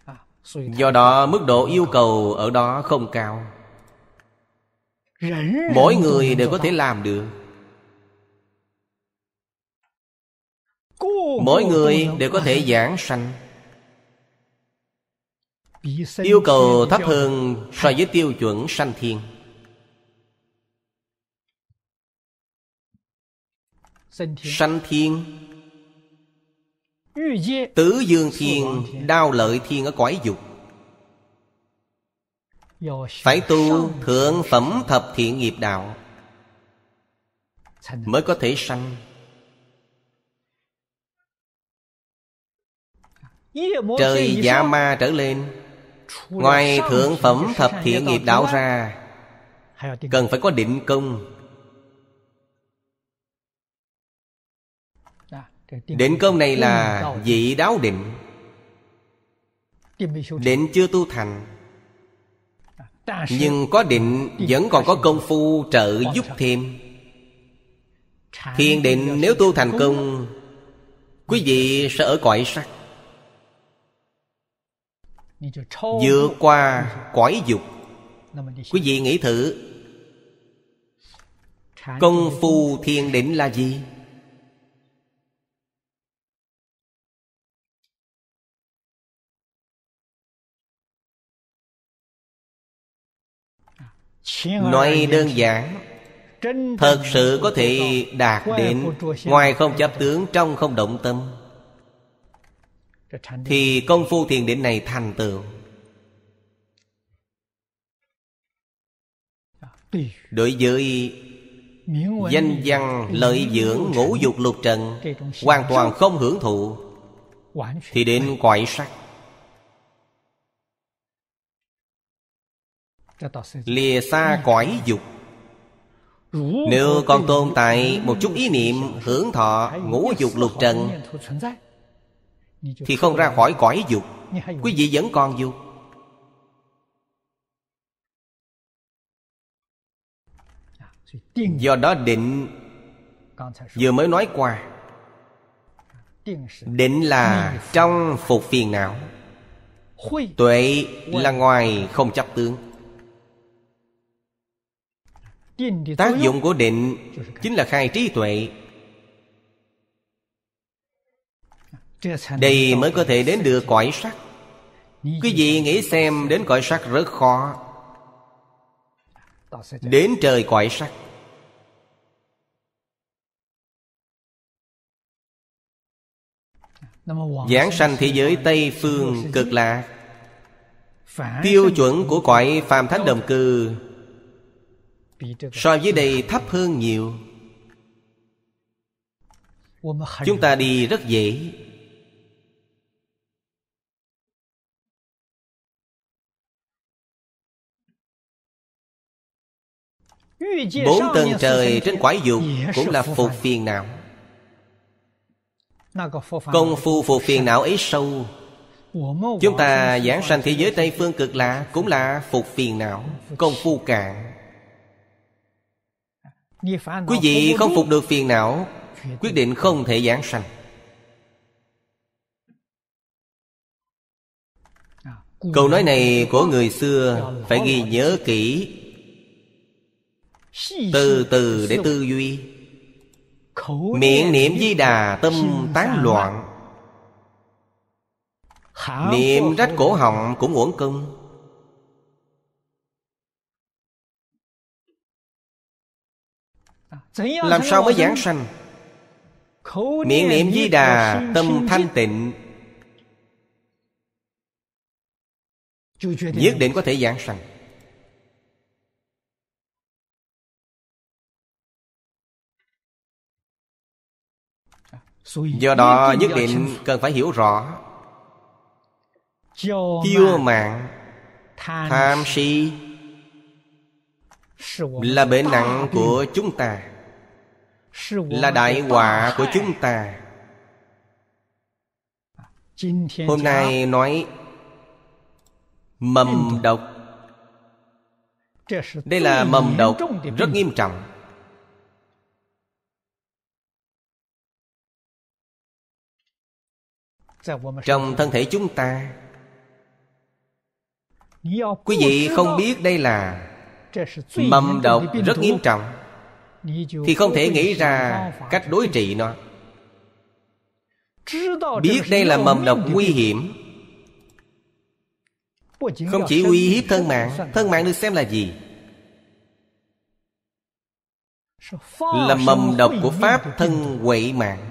Speaker 1: à, Do đó mức độ yêu cầu ở đó không cao
Speaker 2: mỗi người đều có thể
Speaker 1: làm được mỗi người đều có thể giảng sanh yêu cầu thấp hơn so với tiêu chuẩn sanh thiên sanh thiên tứ dương thiên đao lợi thiên ở cõi dục phải tu thượng phẩm thập thiện nghiệp đạo Mới có thể sanh
Speaker 2: Trời giả
Speaker 1: ma trở lên Ngoài thượng phẩm thập thiện nghiệp đạo ra Cần phải có định công Định công này là dị đáo định Định chưa tu thành nhưng có định vẫn còn có công phu trợ giúp thêm thiền định nếu tu thành công quý vị sẽ ở cõi sắc vượt qua cõi dục quý vị nghĩ thử công phu thiền định là gì nói đơn giản thật sự có thể đạt đến ngoài không chấp tướng trong không động tâm thì công phu thiền định này thành tựu đối với danh văn lợi dưỡng ngũ dục lục trần hoàn toàn không hưởng thụ thì đến quại sắc
Speaker 2: lìa xa
Speaker 1: cõi dục nếu còn tồn tại một chút ý niệm hưởng thọ ngũ dục lục trần Thì không ra khỏi cõi dục Quý vị vẫn còn dục Do đó định Vừa mới nói qua Định là trong phục phiền não Tuệ là ngoài không chấp tướng tác dụng của định chính là khai trí tuệ đây mới có thể đến được cõi sắc quý vị nghĩ xem đến cõi sắc rất khó đến trời cõi sắc
Speaker 2: giảng sanh thế giới tây phương cực
Speaker 1: lạc tiêu chuẩn của cõi phàm thánh đồng cư so với đây thấp hơn nhiều
Speaker 2: chúng ta đi rất dễ
Speaker 1: bốn tầng trời trên quái dục cũng là phục phiền não công phu phục phiền não ấy sâu chúng ta giảng sanh thế giới tây phương cực lạ cũng là phục phiền não công phu cạn Quý vị không phục được phiền não Quyết định không thể giảng sanh à, Câu nói này của người xưa Phải ghi nhớ kỹ Từ từ để tư duy Miệng niệm di đà tâm tán loạn Niệm rách cổ họng cũng uổng công làm sao mới giảng sanh miệng niệm di đà tâm thanh tịnh nhất định có thể giảng sanh do đó nhất định cần phải hiểu rõ kiêu mạng tham si là bể nặng của chúng ta là đại họa của chúng ta hôm nay nói mầm độc đây là mầm độc rất nghiêm trọng trong thân thể chúng ta quý vị không biết đây là mầm độc rất nghiêm trọng thì không thể nghĩ ra cách đối trị nó biết đây là mầm độc nguy hiểm
Speaker 2: không chỉ uy hiếp thân mạng
Speaker 1: thân mạng được xem là gì
Speaker 2: là mầm độc của pháp
Speaker 1: thân huệ mạng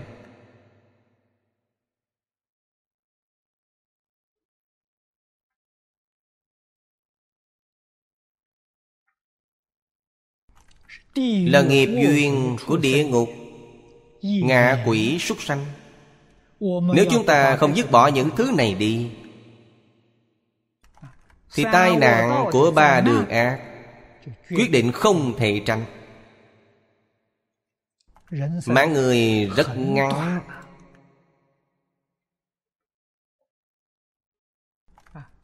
Speaker 1: là nghiệp duyên của địa ngục ngạ quỷ súc sanh nếu chúng ta không dứt bỏ những thứ này đi thì tai nạn của ba đường ác quyết định không thể tránh
Speaker 2: mạng người rất ngắn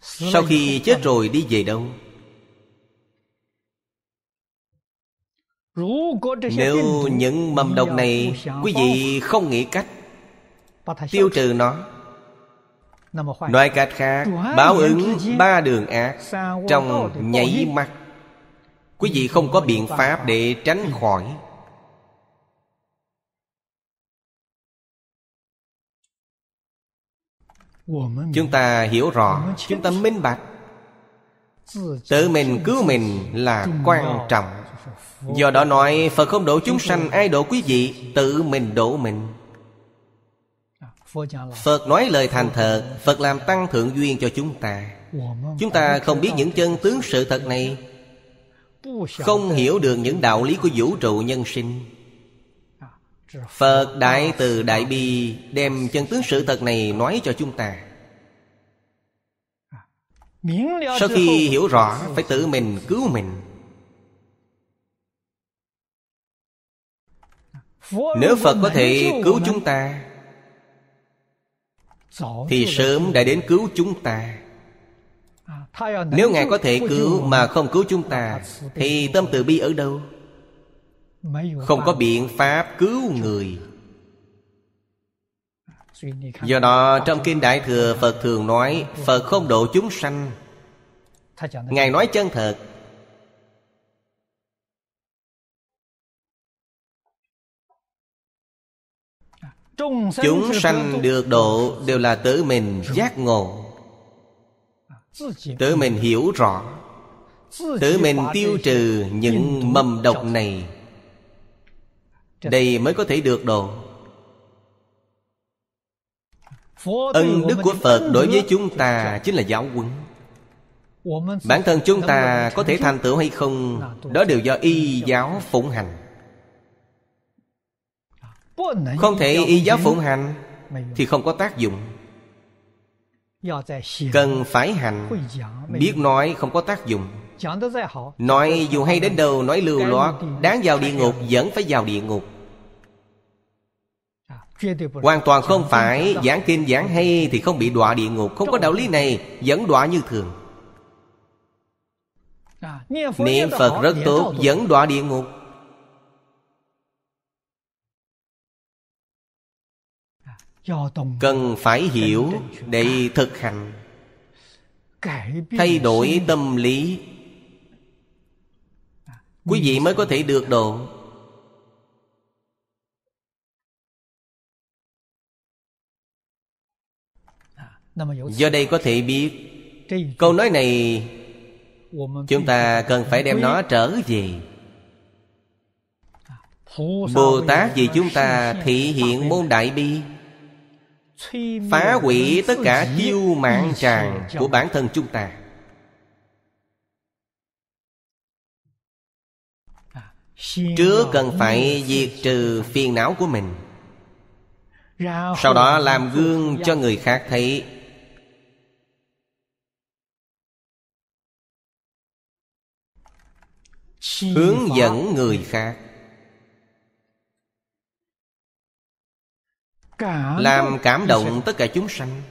Speaker 1: sau khi chết rồi đi về đâu Nếu những mầm độc này Quý vị không nghĩ cách Tiêu trừ nó Nói cách khác Báo ứng ba đường ác Trong nháy mắt Quý vị không có biện pháp để tránh khỏi Chúng ta hiểu rõ Chúng ta minh bạch Tự mình cứu mình là quan trọng Do đó nói Phật không độ chúng sanh ai độ quý vị Tự mình độ mình Phật nói lời thành thật Phật làm tăng thượng duyên cho chúng ta Chúng ta không biết những chân tướng sự thật này Không hiểu được những đạo lý của vũ trụ nhân sinh Phật Đại Từ Đại Bi Đem chân tướng sự thật này nói cho chúng ta
Speaker 2: Sau khi hiểu rõ
Speaker 1: Phải tự mình cứu mình Nếu Phật có thể cứu chúng ta Thì sớm đã đến cứu chúng ta à, Nếu Ngài có thể cứu mà không cứu chúng ta Thì tâm từ bi ở đâu? Không có biện pháp cứu người Do đó trong Kinh Đại Thừa Phật thường nói Phật không độ chúng sanh Ngài nói chân thật Chúng sanh được độ đều là tự mình giác ngộ Tự mình hiểu rõ Tự mình tiêu trừ những mầm độc này Đây mới có thể được độ Ân đức của Phật đối với chúng ta chính là giáo huấn Bản thân chúng ta có thể thành tựu hay không Đó đều do y giáo phụng hành không thể y giáo phụng hành Thì không có tác dụng Cần phải hành Biết nói không có tác dụng Nói dù hay đến đâu Nói lưu loát Đáng vào địa ngục Vẫn phải vào địa ngục Hoàn toàn không phải Giảng kinh giảng hay Thì không bị đọa địa ngục Không có đạo lý này Vẫn đọa như thường Niệm Phật rất tốt Vẫn đọa địa ngục cần phải hiểu để thực hành thay đổi tâm lý quý vị mới có thể được độ
Speaker 2: do đây có thể
Speaker 1: biết câu nói này chúng ta cần phải đem nó trở về bồ tát vì chúng ta thị hiện môn đại bi phá hủy tất cả kiêu mạng tràng của bản thân chúng ta à, trước cần phải diệt trừ phiền não của mình
Speaker 2: sau đó làm gương cho
Speaker 1: người khác thấy
Speaker 2: hướng dẫn
Speaker 1: người khác làm cảm động tất cả chúng sanh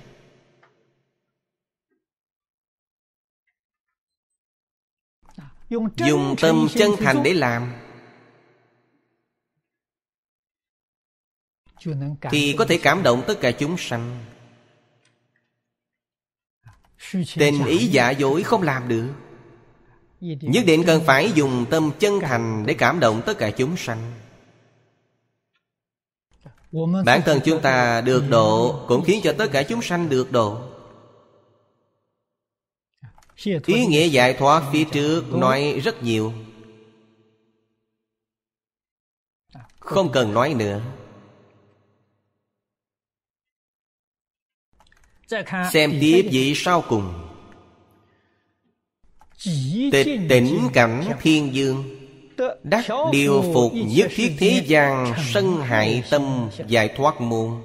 Speaker 2: dùng tâm chân thành để
Speaker 1: làm thì có thể cảm động tất cả chúng sanh tình ý giả dối không làm được nhất định cần phải dùng tâm chân thành để cảm động tất cả chúng sanh Bản thân chúng ta được độ Cũng khiến cho tất cả chúng sanh được độ Ý nghĩa giải thoát phía trước nói rất nhiều Không cần nói nữa
Speaker 2: Xem tiếp vị
Speaker 1: sau cùng Tịch tỉnh cảnh thiên dương Đắc điều phục nhất thiết thế gian Sân hại tâm giải thoát môn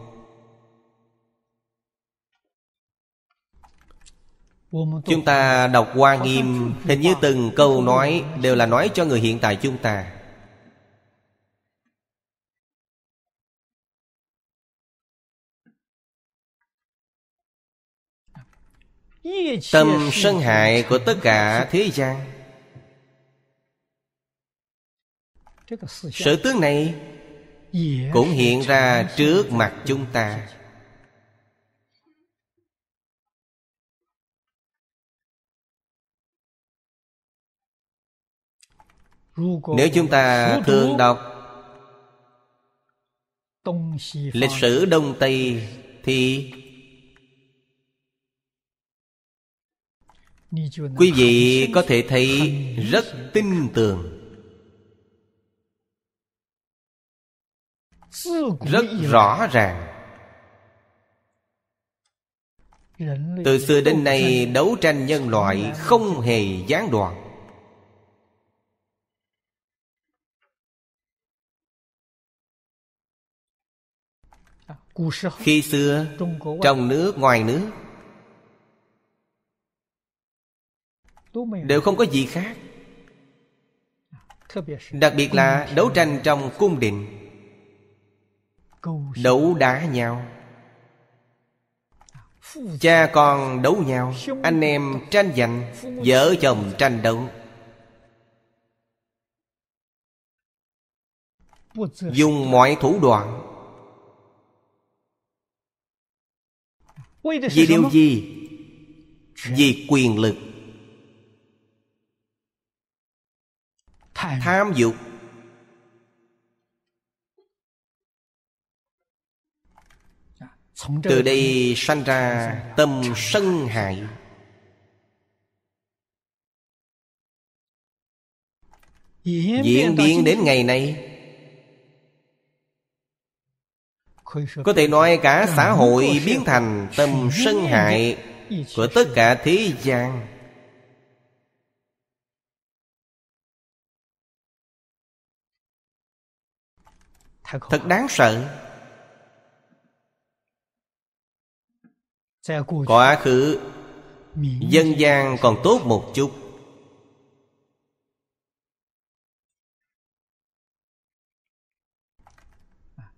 Speaker 1: Chúng ta đọc qua nghiêm Hình như từng câu nói Đều là nói cho người hiện tại chúng ta
Speaker 2: Tâm sân
Speaker 1: hại của tất cả thế gian sở tướng này cũng hiện ra trước mặt chúng ta nếu chúng ta thường đọc lịch sử đông tây thì quý vị có thể thấy rất tin tưởng
Speaker 2: rất rõ ràng từ xưa đến nay
Speaker 1: đấu tranh nhân loại không hề gián đoạn à, khi xưa trong nước ngoài nước đều không có gì khác à, đặc biệt là đấu tranh trong cung đình đấu đá nhau cha con đấu nhau anh em tranh giành vợ chồng tranh đấu dùng mọi thủ đoạn vì điều gì vì quyền lực tham dục
Speaker 2: từ đây
Speaker 1: sanh ra tâm sân hại diễn biến đến ngày nay có thể nói cả xã hội biến thành tâm sân hại của tất cả thế gian
Speaker 2: thật đáng sợ quá
Speaker 1: khứ dân gian còn tốt một chút à,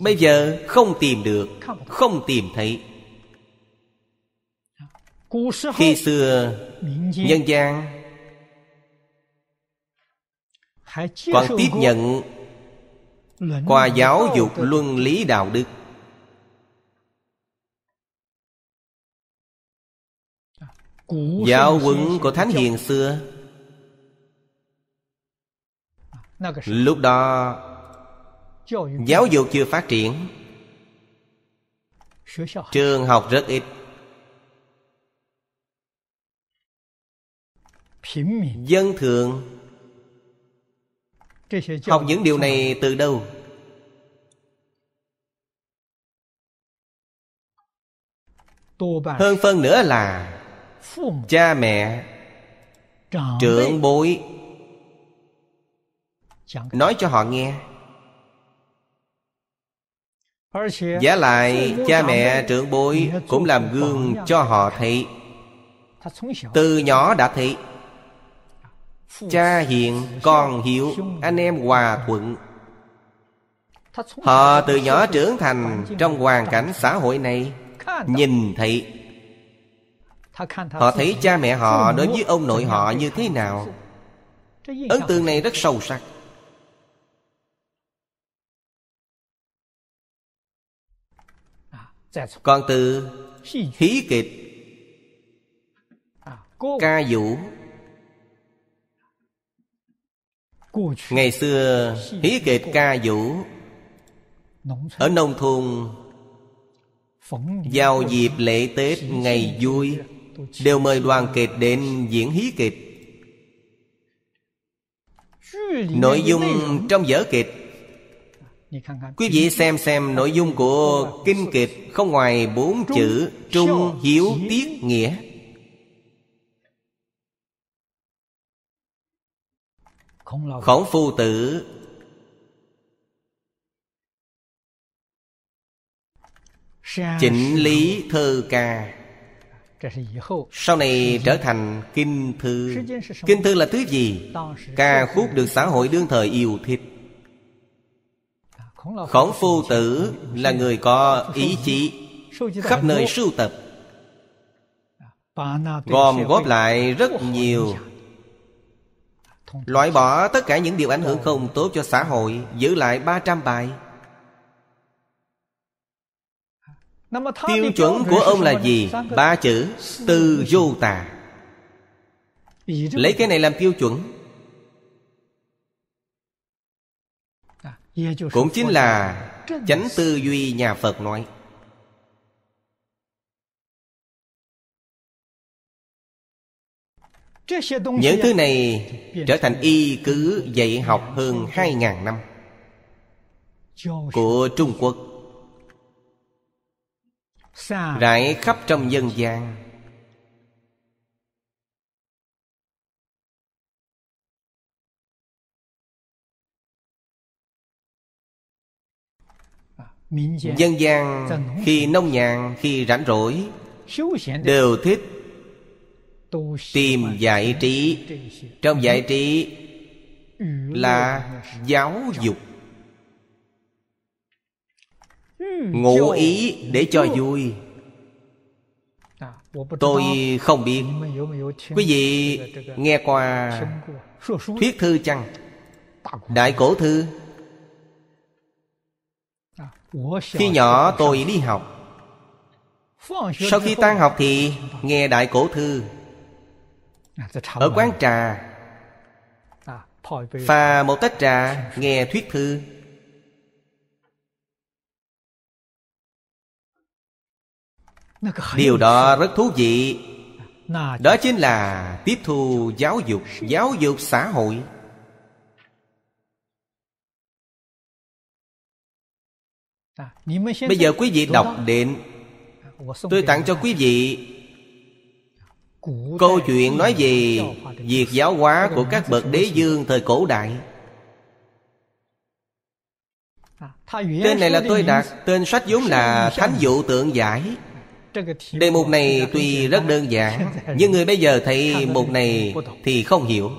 Speaker 1: bây giờ không tìm được không tìm thấy à, khi xưa nhân gian còn tiếp nhận qua giáo dục luân lý đạo đức
Speaker 2: Giáo huấn của
Speaker 1: Thánh Hiền xưa Lúc đó Giáo dục chưa phát triển Trường học rất ít Dân thường Học những điều này từ đâu? Hơn phân nữa là cha mẹ trưởng bối nói cho họ nghe Giả lại cha mẹ trưởng bối cũng làm gương cho họ thấy Từ nhỏ đã thấy Cha hiện con hiểu anh em hòa thuận Họ từ nhỏ trưởng thành trong hoàn cảnh xã hội này Nhìn thị
Speaker 2: Họ thấy cha
Speaker 1: mẹ họ đối với ông nội họ như thế nào Ấn tượng này rất sâu sắc Còn từ hí kịch Ca vũ Ngày xưa hí kịch ca vũ Ở nông thôn Vào dịp lễ Tết ngày vui Đều mời đoàn kịch đến diễn hí kịch Nội dung trong vở kịch Quý vị xem xem nội dung của kinh kịch Không ngoài bốn chữ Trung hiếu tiết nghĩa Khổng phu tử Chỉnh lý thơ ca sau này trở thành kinh thư kinh thư là thứ gì ca khúc được xã hội đương thời yêu thích khổng phu tử là người có ý chí khắp nơi sưu tập gom góp lại rất nhiều loại bỏ tất cả những điều ảnh hưởng không tốt cho xã hội giữ lại 300 bài
Speaker 2: Tiêu chuẩn của ông là gì? Ba chữ Từ vô tà Lấy cái
Speaker 1: này làm tiêu chuẩn
Speaker 2: à, Cũng chính là
Speaker 1: Chánh tư duy
Speaker 2: nhà Phật nói Những thứ
Speaker 1: này trở thành y cứ dạy học hơn 2.000 năm Của Trung Quốc rải khắp trong dân gian dân gian khi nông nhàn khi rảnh rỗi đều thích tìm giải trí trong giải trí là giáo dục Ngụ ý để cho vui à, Tôi không biết Quý vị nghe qua Thuyết thư chăng Đại cổ thư à, Khi nhỏ tôi đi học Sau khi tan học thì Nghe đại cổ thư à, Ở quán trà Pha một tách trà Nghe thuyết thư điều đó rất thú vị đó chính là tiếp thu giáo dục giáo dục xã hội à, bây giờ quý vị đọc đến tôi tặng cho quý vị câu chuyện nói về việc giáo hóa của các bậc đế dương thời cổ đại à, tên này là tôi đặt tên sách vốn là thánh dụ tượng giải Đề mục này tuy rất đơn giản Nhưng người bây giờ thấy mục này thì không hiểu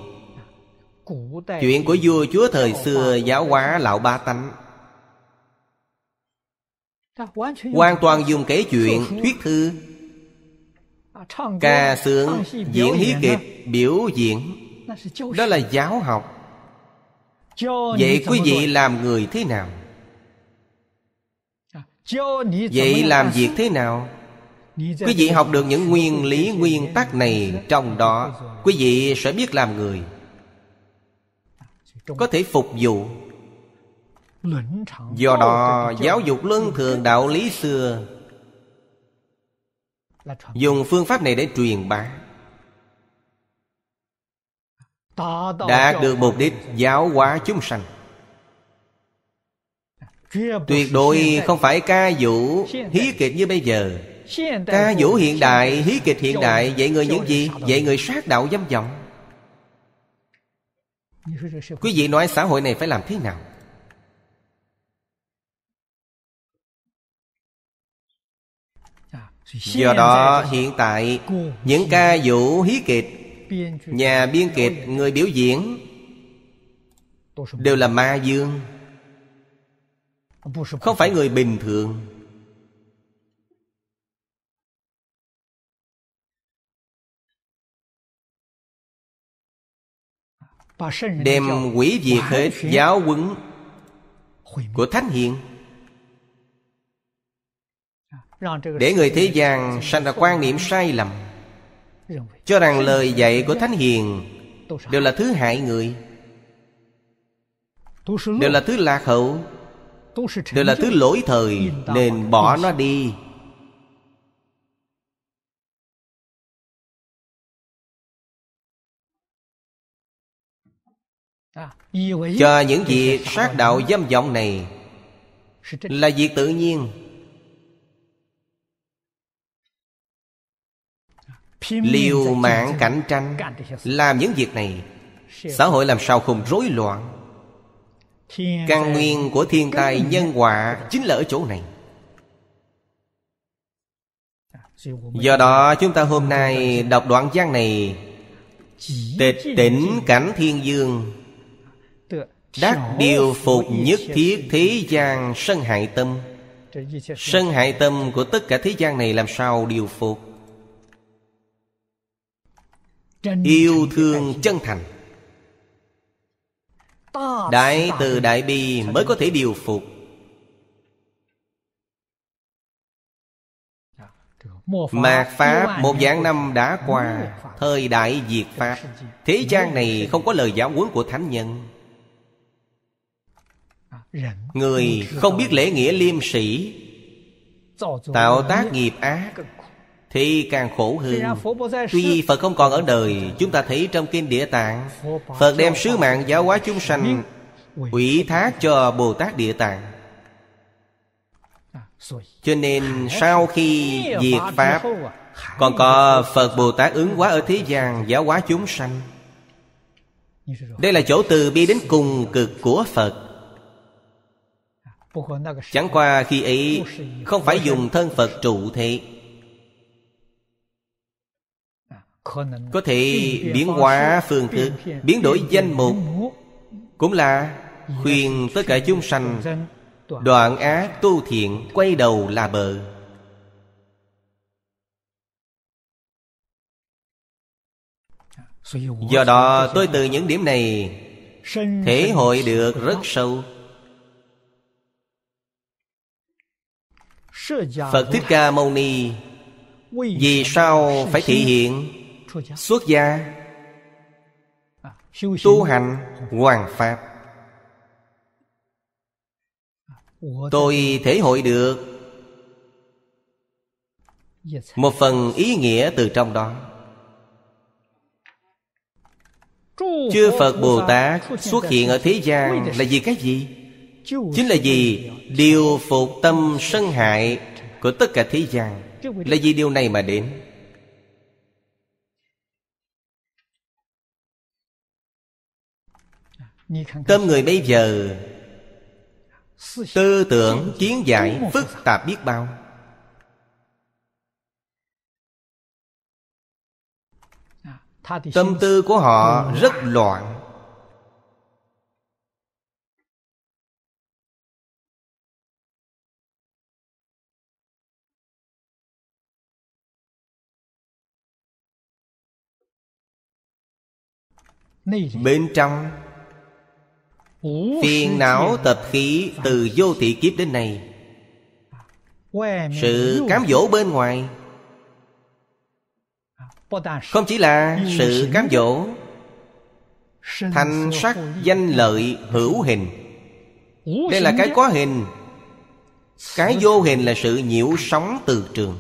Speaker 1: Chuyện của vua chúa thời xưa giáo hóa lão ba tánh Hoàn toàn dùng kể chuyện, thuyết thư Ca sướng, diễn hí kịch, biểu diễn Đó là giáo học
Speaker 2: Vậy quý vị
Speaker 1: làm người thế nào? Vậy làm việc thế nào? quý vị học được những nguyên lý nguyên tắc này trong đó quý vị sẽ biết làm người có thể phục vụ do đó giáo dục luân thường đạo lý xưa dùng phương pháp này để truyền bá đạt được mục đích giáo hóa chúng sanh tuyệt đối không phải ca vũ hí kịch như bây giờ Ca vũ hiện đại, hí kịch hiện đại Dạy người những gì? Dạy người sát đạo dâm vọng Quý vị nói xã hội này phải làm thế nào? Do đó hiện tại Những ca vũ hí kịch Nhà biên kịch, người biểu diễn Đều là ma dương Không phải người bình thường
Speaker 2: đem quỷ diệt hết giáo huấn
Speaker 1: của thánh hiền
Speaker 2: à, để người thế gian
Speaker 1: sanh ra quan niệm sai lầm cho rằng lời dạy của thánh hiền đều là thứ hại người đều là thứ lạc hậu đều là thứ lỗi thời nên bỏ nó đi À, cho những việc sát đạo dâm vọng này là việc tự nhiên liều mạng cạnh tranh làm những việc này xã hội làm sao không rối loạn căn nguyên của thiên tai nhân họa chính là ở chỗ này à, do đó chúng ta hôm nay đọc đoạn văn này tịch tỉnh cảnh thiên dương
Speaker 2: Đắc điều phục nhất thiết
Speaker 1: thế gian sân hại tâm Sân hại tâm của tất cả thế gian này làm sao điều phục Yêu thương chân thành
Speaker 2: Đại từ
Speaker 1: đại bi mới có thể điều phục dạ, Mạt Pháp một dạng năm đã qua Thời đại diệt dạ, Pháp Thế gian này không có lời giáo huấn của Thánh Nhân người không biết lễ nghĩa liêm sĩ tạo tác nghiệp ác thì càng khổ hơn tuy phật không còn ở đời dạ. chúng ta thấy trong kinh địa tạng phật đem sứ mạng giáo hóa chúng sanh ủy thác cho bồ tát địa tạng dạ, cho nên sau khi diệt pháp à, còn có phật bồ tát ứng hóa ở thế gian giáo hóa chúng sanh đây là chỗ từ bi đến cùng cực của phật Chẳng qua khi ấy Không phải dùng thân Phật trụ thị à, Có thể biến hóa phương thức Biến đổi danh mục Cũng là khuyên tất cả chúng sanh Đoạn ác tu thiện Quay đầu là bờ à, Do đó tôi từ những điểm này
Speaker 2: Thể hội được
Speaker 1: rất sâu Phật Thích Ca Mâu Ni Vì sao phải thể hiện Xuất gia Tu hành hoàn pháp Tôi thể hội được Một phần ý nghĩa từ trong đó
Speaker 2: Chư Phật Bồ Tát xuất hiện ở thế gian là
Speaker 1: vì cái gì? Chính là gì? Điều phục tâm sân hại của tất cả thế gian Là vì điều này mà đến Tâm người bây giờ Tư tưởng kiến giải phức tạp biết bao
Speaker 2: à, Tâm tư của họ rất loạn
Speaker 1: Bên trong Phiền não tập khí từ vô thị kiếp đến nay Sự cám dỗ bên ngoài Không chỉ là sự cám dỗ Thành sắc danh lợi hữu hình Đây là cái có hình Cái vô hình là sự nhiễu sóng từ trường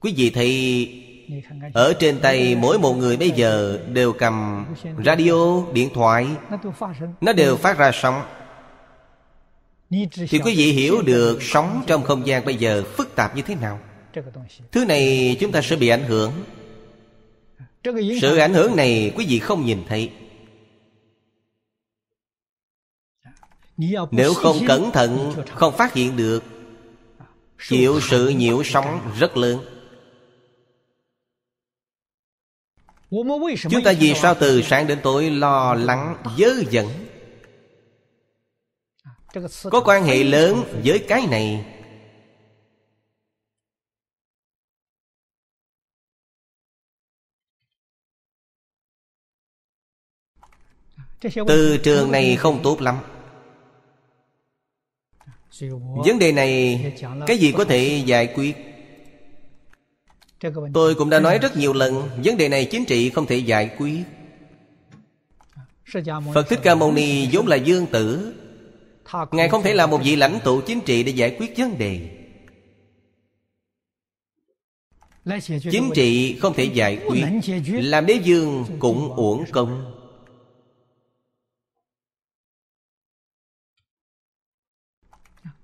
Speaker 1: Quý vị thấy ở trên tay mỗi một người bây giờ đều cầm radio, điện thoại Nó đều phát ra sóng Thì quý vị hiểu được sóng trong không gian bây giờ phức tạp như thế nào Thứ này chúng ta sẽ bị ảnh hưởng Sự ảnh hưởng này quý vị không nhìn thấy Nếu không cẩn thận Không phát hiện được Chịu sự nhiễu sóng rất lớn Chúng ta vì sao từ sáng đến tối lo lắng dớ dẫn à, Có quan hệ lớn với cái này
Speaker 2: Từ trường này không
Speaker 1: tốt lắm Vấn đề này Cái gì có thể giải quyết Tôi cũng đã nói rất nhiều lần Vấn đề này chính trị không thể giải quyết Phật Thích Ca Mâu Ni vốn là dương tử Ngài không thể là một vị lãnh tụ chính trị để giải quyết vấn đề Chính trị không thể giải quyết Làm đế dương cũng uổng công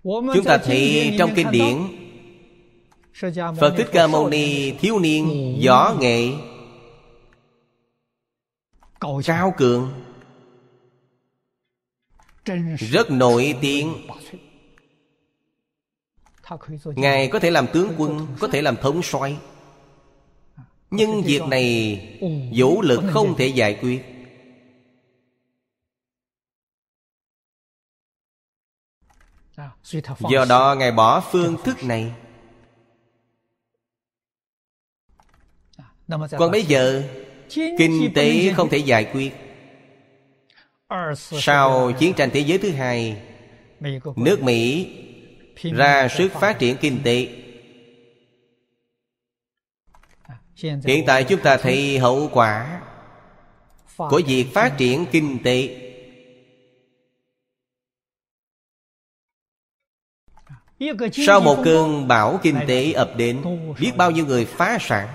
Speaker 2: Chúng ta thấy trong kinh điển
Speaker 1: Phật Thích Ca Mâu Ni thiếu niên võ nghệ Cao cường Rất nổi tiếng Ngài có thể làm tướng quân Có thể làm thống soái à, Nhưng việc này Vũ lực không thể giải quyết
Speaker 2: à, Do đó
Speaker 1: Ngài bỏ phương thức này
Speaker 2: còn bây giờ kinh tế không
Speaker 1: thể giải quyết
Speaker 2: sau chiến
Speaker 1: tranh thế giới thứ hai nước mỹ ra sức phát triển kinh tế à, hiện tại chúng ta thấy hậu quả của việc phát triển kinh tế à, sau một cơn bão kinh tế ập đến biết bao nhiêu người phá sản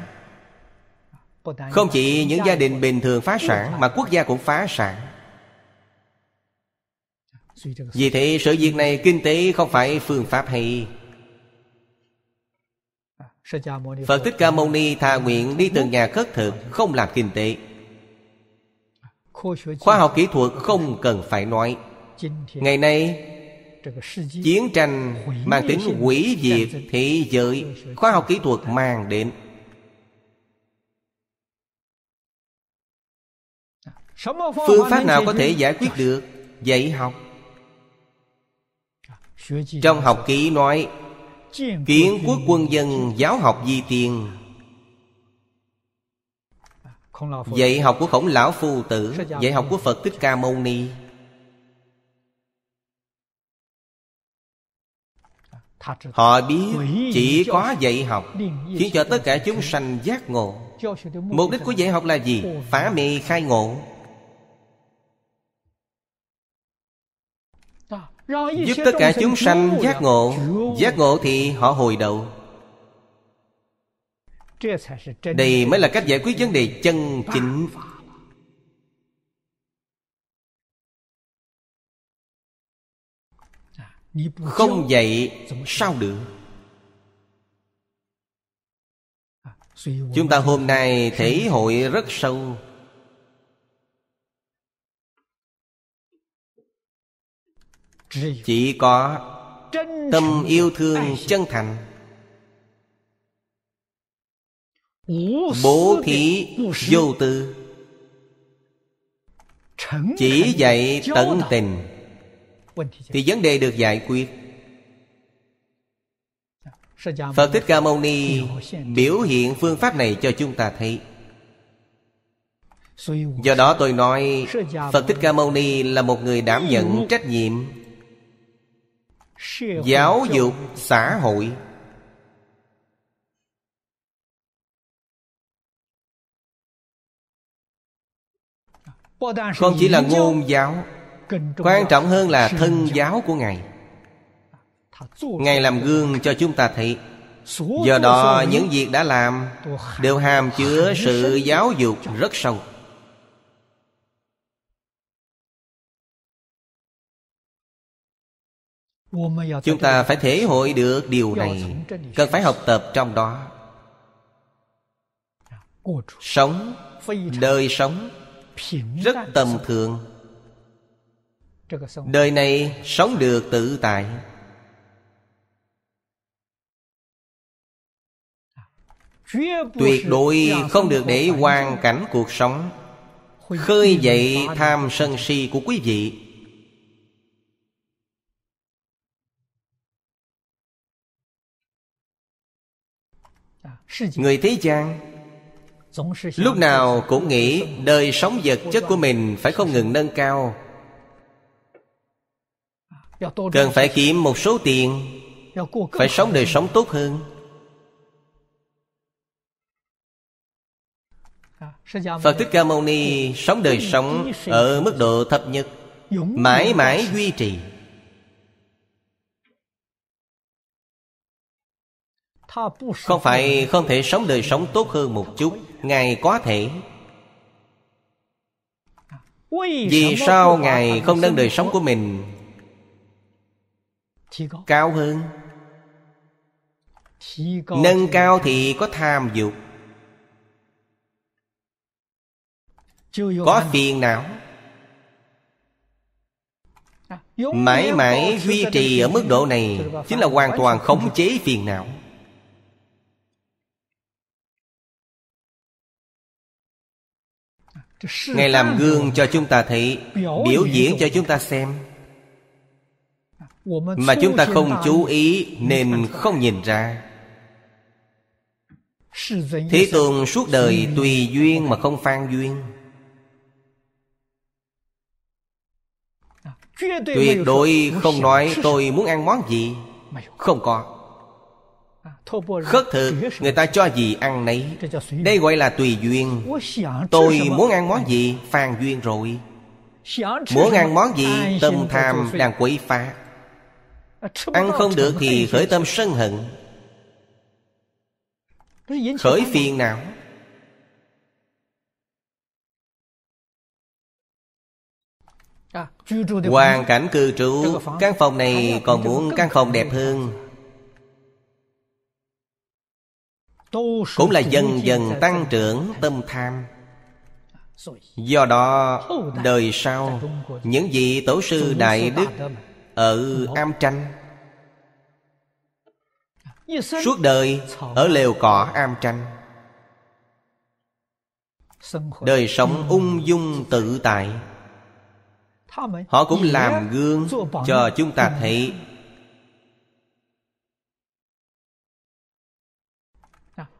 Speaker 2: không chỉ những gia
Speaker 1: đình bình thường phá sản Mà quốc gia cũng phá sản Vì thế sự việc này kinh tế không phải phương pháp hay Phật Thích Ca Mâu Ni thà nguyện đi từng nhà khất thực Không làm kinh tế Khoa học kỹ thuật không cần phải nói Ngày nay Chiến tranh mang tính hủy diệt thế giới Khoa học kỹ thuật mang đến
Speaker 2: phương pháp nào có thể giải
Speaker 1: quyết được dạy học trong học kỹ nói kiến quốc quân dân giáo học di tiền dạy học của khổng lão phu tử dạy học của phật thích ca mâu ni Họ biết chỉ có dạy học Khiến cho tất cả chúng sanh giác ngộ Mục đích của dạy học là gì? Phá mê khai ngộ Giúp tất cả chúng sanh giác ngộ Giác ngộ thì họ hồi đầu Đây mới là cách giải quyết vấn đề chân chính à, Không dạy sao được à, Chúng ta hôm nay thể hội rất sâu chỉ có tâm yêu thương chân thành
Speaker 2: bố thí vô
Speaker 1: tư chỉ dạy tận tình thì vấn đề được giải quyết phật thích ca mâu ni biểu hiện phương pháp này cho chúng ta thấy do đó tôi nói phật thích ca mâu ni là một người đảm nhận trách nhiệm
Speaker 2: giáo dục
Speaker 1: xã hội
Speaker 2: không chỉ là ngôn
Speaker 1: giáo quan trọng hơn là thân giáo của ngài ngài làm gương cho chúng ta thấy do đó những việc đã làm đều hàm chứa sự giáo dục rất sâu Chúng ta phải thể hội được điều này Cần phải học tập trong đó Sống Đời sống Rất tầm thường Đời này sống được tự tại
Speaker 2: Tuyệt đối không
Speaker 1: được để hoàn cảnh cuộc sống Khơi dậy tham sân si của quý vị Người thế gian Lúc nào cũng nghĩ đời sống vật chất của mình phải không ngừng nâng cao Cần phải kiếm một số tiền Phải sống đời sống tốt hơn
Speaker 2: à, Phật Thích Ca
Speaker 1: Mâu Ni sống đời sống ở mức độ thấp nhất Mãi mãi duy trì Không phải không thể sống đời sống tốt hơn một chút Ngài có thể Vì sao Ngài không nâng đời sống của mình Cao hơn Nâng cao thì có tham dục Có phiền não
Speaker 2: Mãi mãi duy trì ở mức độ này Chính là hoàn toàn khống
Speaker 1: chế phiền não ngài làm gương cho chúng ta thấy biểu diễn cho chúng ta xem mà chúng ta không chú ý nên không nhìn ra thế tôn suốt đời tùy duyên mà không phan duyên
Speaker 2: tuyệt đối không nói tôi
Speaker 1: muốn ăn món gì không có khất thực người ta cho gì ăn nấy đây gọi là tùy duyên tôi muốn ăn món gì phàn duyên rồi muốn ăn món gì tâm tham đang quấy phá à, ăn không được thì khởi tâm sân hận khởi phiền não
Speaker 2: à, hoàn
Speaker 1: cảnh cư trú căn phòng này còn muốn căn phòng đẹp hơn cũng là dần dần tăng trưởng tâm tham do đó đời sau những vị tổ sư đại đức ở am tranh suốt đời ở lều cỏ am tranh đời sống ung dung tự tại họ cũng làm gương cho chúng ta thấy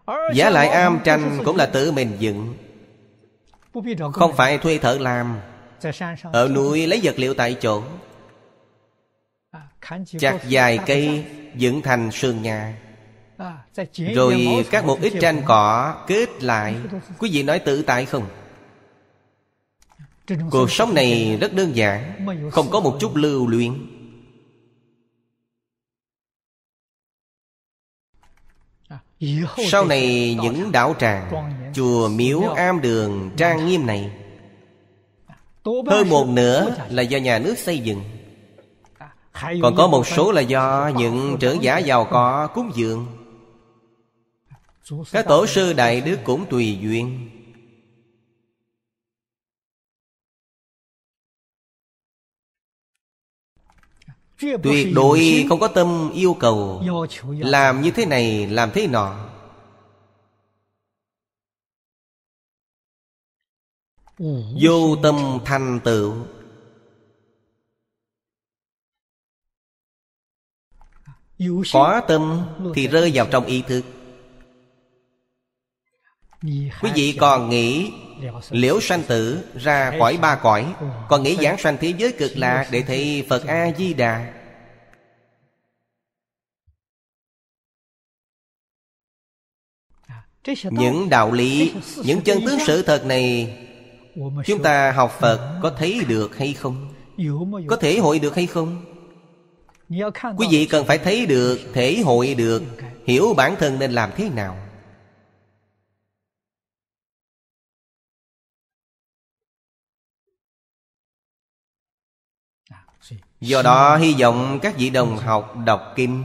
Speaker 2: Ờ, Giả lại am tranh cũng là
Speaker 1: tự mình dựng Không phải thuê thợ làm Ở núi lấy vật liệu tại chỗ Chặt dài cây dựng thành sườn nhà
Speaker 2: Rồi
Speaker 1: các một ít tranh cỏ kết lại Quý vị nói tự tại không? Cuộc sống này rất đơn giản Không có một chút lưu luyện sau này những đạo tràng chùa miếu am đường trang nghiêm này hơn một nửa là do nhà nước xây dựng còn có một số là do những trưởng giả giàu có cúng dường các tổ sư đại đức cũng tùy duyên
Speaker 2: tuyệt đối không
Speaker 1: có tâm yêu cầu làm như thế này làm thế nọ vô tâm thành tựu có tâm thì rơi vào trong ý thức quý vị còn nghĩ liễu sanh tử ra khỏi ba cõi còn nghĩ giảng sanh thế giới cực lạc để thị phật a di đà những đạo lý những chân tướng sự thật này chúng ta học phật có thấy được hay không có thể hội được hay không quý vị cần phải thấy được thể hội được hiểu bản thân nên làm thế nào
Speaker 2: Do đó hy vọng các vị đồng
Speaker 1: học đọc kinh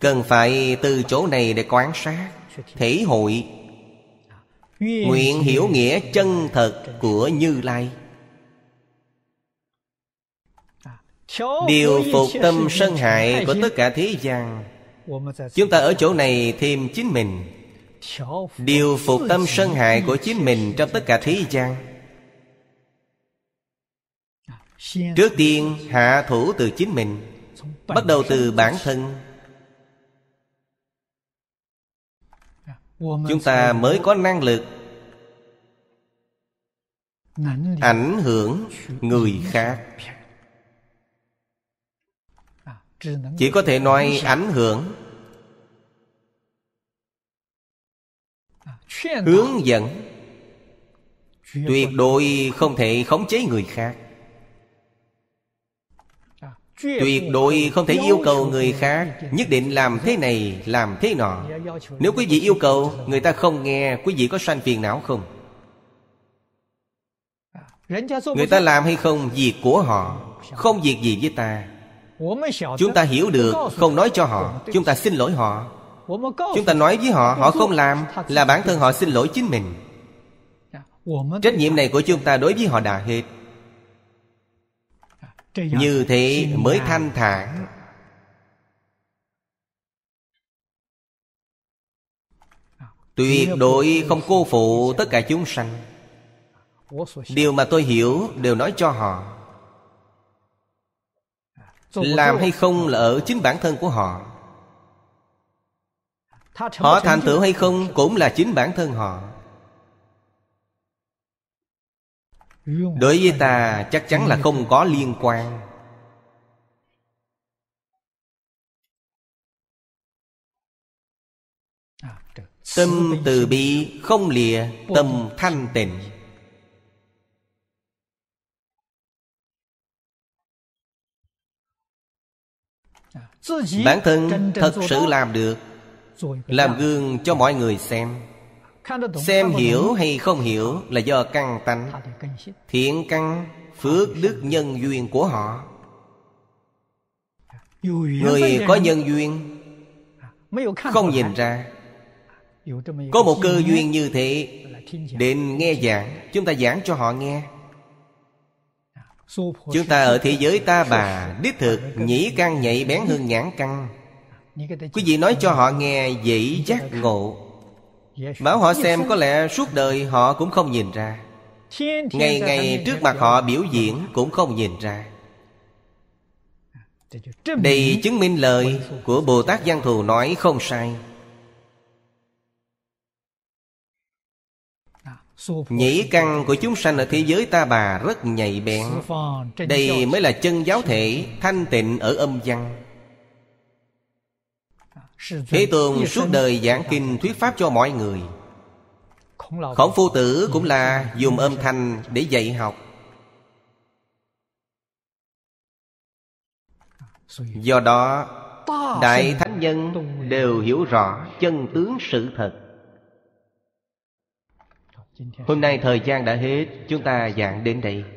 Speaker 1: Cần phải từ chỗ này để quan sát Thể hội Nguyện hiểu nghĩa chân thật của Như Lai Điều phục tâm sân hại của tất cả thế gian Chúng ta ở chỗ này thêm chính mình Điều phục tâm sân hại của chính mình trong tất cả thế gian trước tiên hạ thủ từ chính mình bắt đầu từ bản thân
Speaker 2: dạ, chúng ta
Speaker 1: mới có năng lực ảnh hưởng người khác
Speaker 2: dạ, chỉ có thể nói
Speaker 1: ảnh hưởng dạ, hướng dẫn tuyệt đối không thể khống chế người khác Tuyệt đối không thể yêu cầu người khác Nhất định làm thế này, làm thế nọ dạ, dạ, dạ, Nếu quý vị yêu cầu Người ta không nghe, quý vị có sanh phiền não không? Người ta làm hay không, việc của họ Không việc gì với ta Chúng ta hiểu được, không nói cho họ Chúng ta xin lỗi họ Chúng ta nói với họ, họ không làm Là bản thân họ xin lỗi chính mình Trách nhiệm này của chúng ta đối với họ đã hết như thế mới thanh thản à, tuyệt đối không cô phụ tất cả chúng sanh điều mà tôi hiểu đều nói cho họ làm hay không là ở chính bản thân của họ
Speaker 2: họ thành tựu hay không
Speaker 1: cũng là chính bản thân họ Đối với ta chắc chắn là không có liên quan à, Tâm từ bi không lìa tâm thanh tịnh
Speaker 2: à, Bản thân thật sự làm
Speaker 1: được Làm gương cho mọi người xem xem hiểu hay không hiểu là do căn tánh thiện căn phước đức nhân duyên của họ người có nhân duyên không nhìn ra có một cơ duyên như thế đến nghe giảng chúng ta giảng cho họ nghe chúng ta ở thế giới ta bà đích thực nhĩ căn nhạy bén hơn nhãn căn quý vị nói cho họ nghe dĩ giác ngộ Bảo họ xem có lẽ suốt đời họ cũng không nhìn ra Ngày ngày trước mặt họ biểu diễn cũng không nhìn ra Đây chứng minh lời của Bồ Tát Giang Thù nói không sai Nhĩ căn của chúng sanh ở thế giới ta bà rất nhạy bén Đây mới là chân giáo thể thanh tịnh ở âm văn Thế Tường suốt đời giảng kinh thuyết pháp cho mọi người Khổng phu tử cũng là dùng âm thanh để dạy học Do đó Đại Thánh Nhân đều hiểu rõ chân tướng sự thật Hôm nay thời gian đã hết Chúng ta giảng đến đây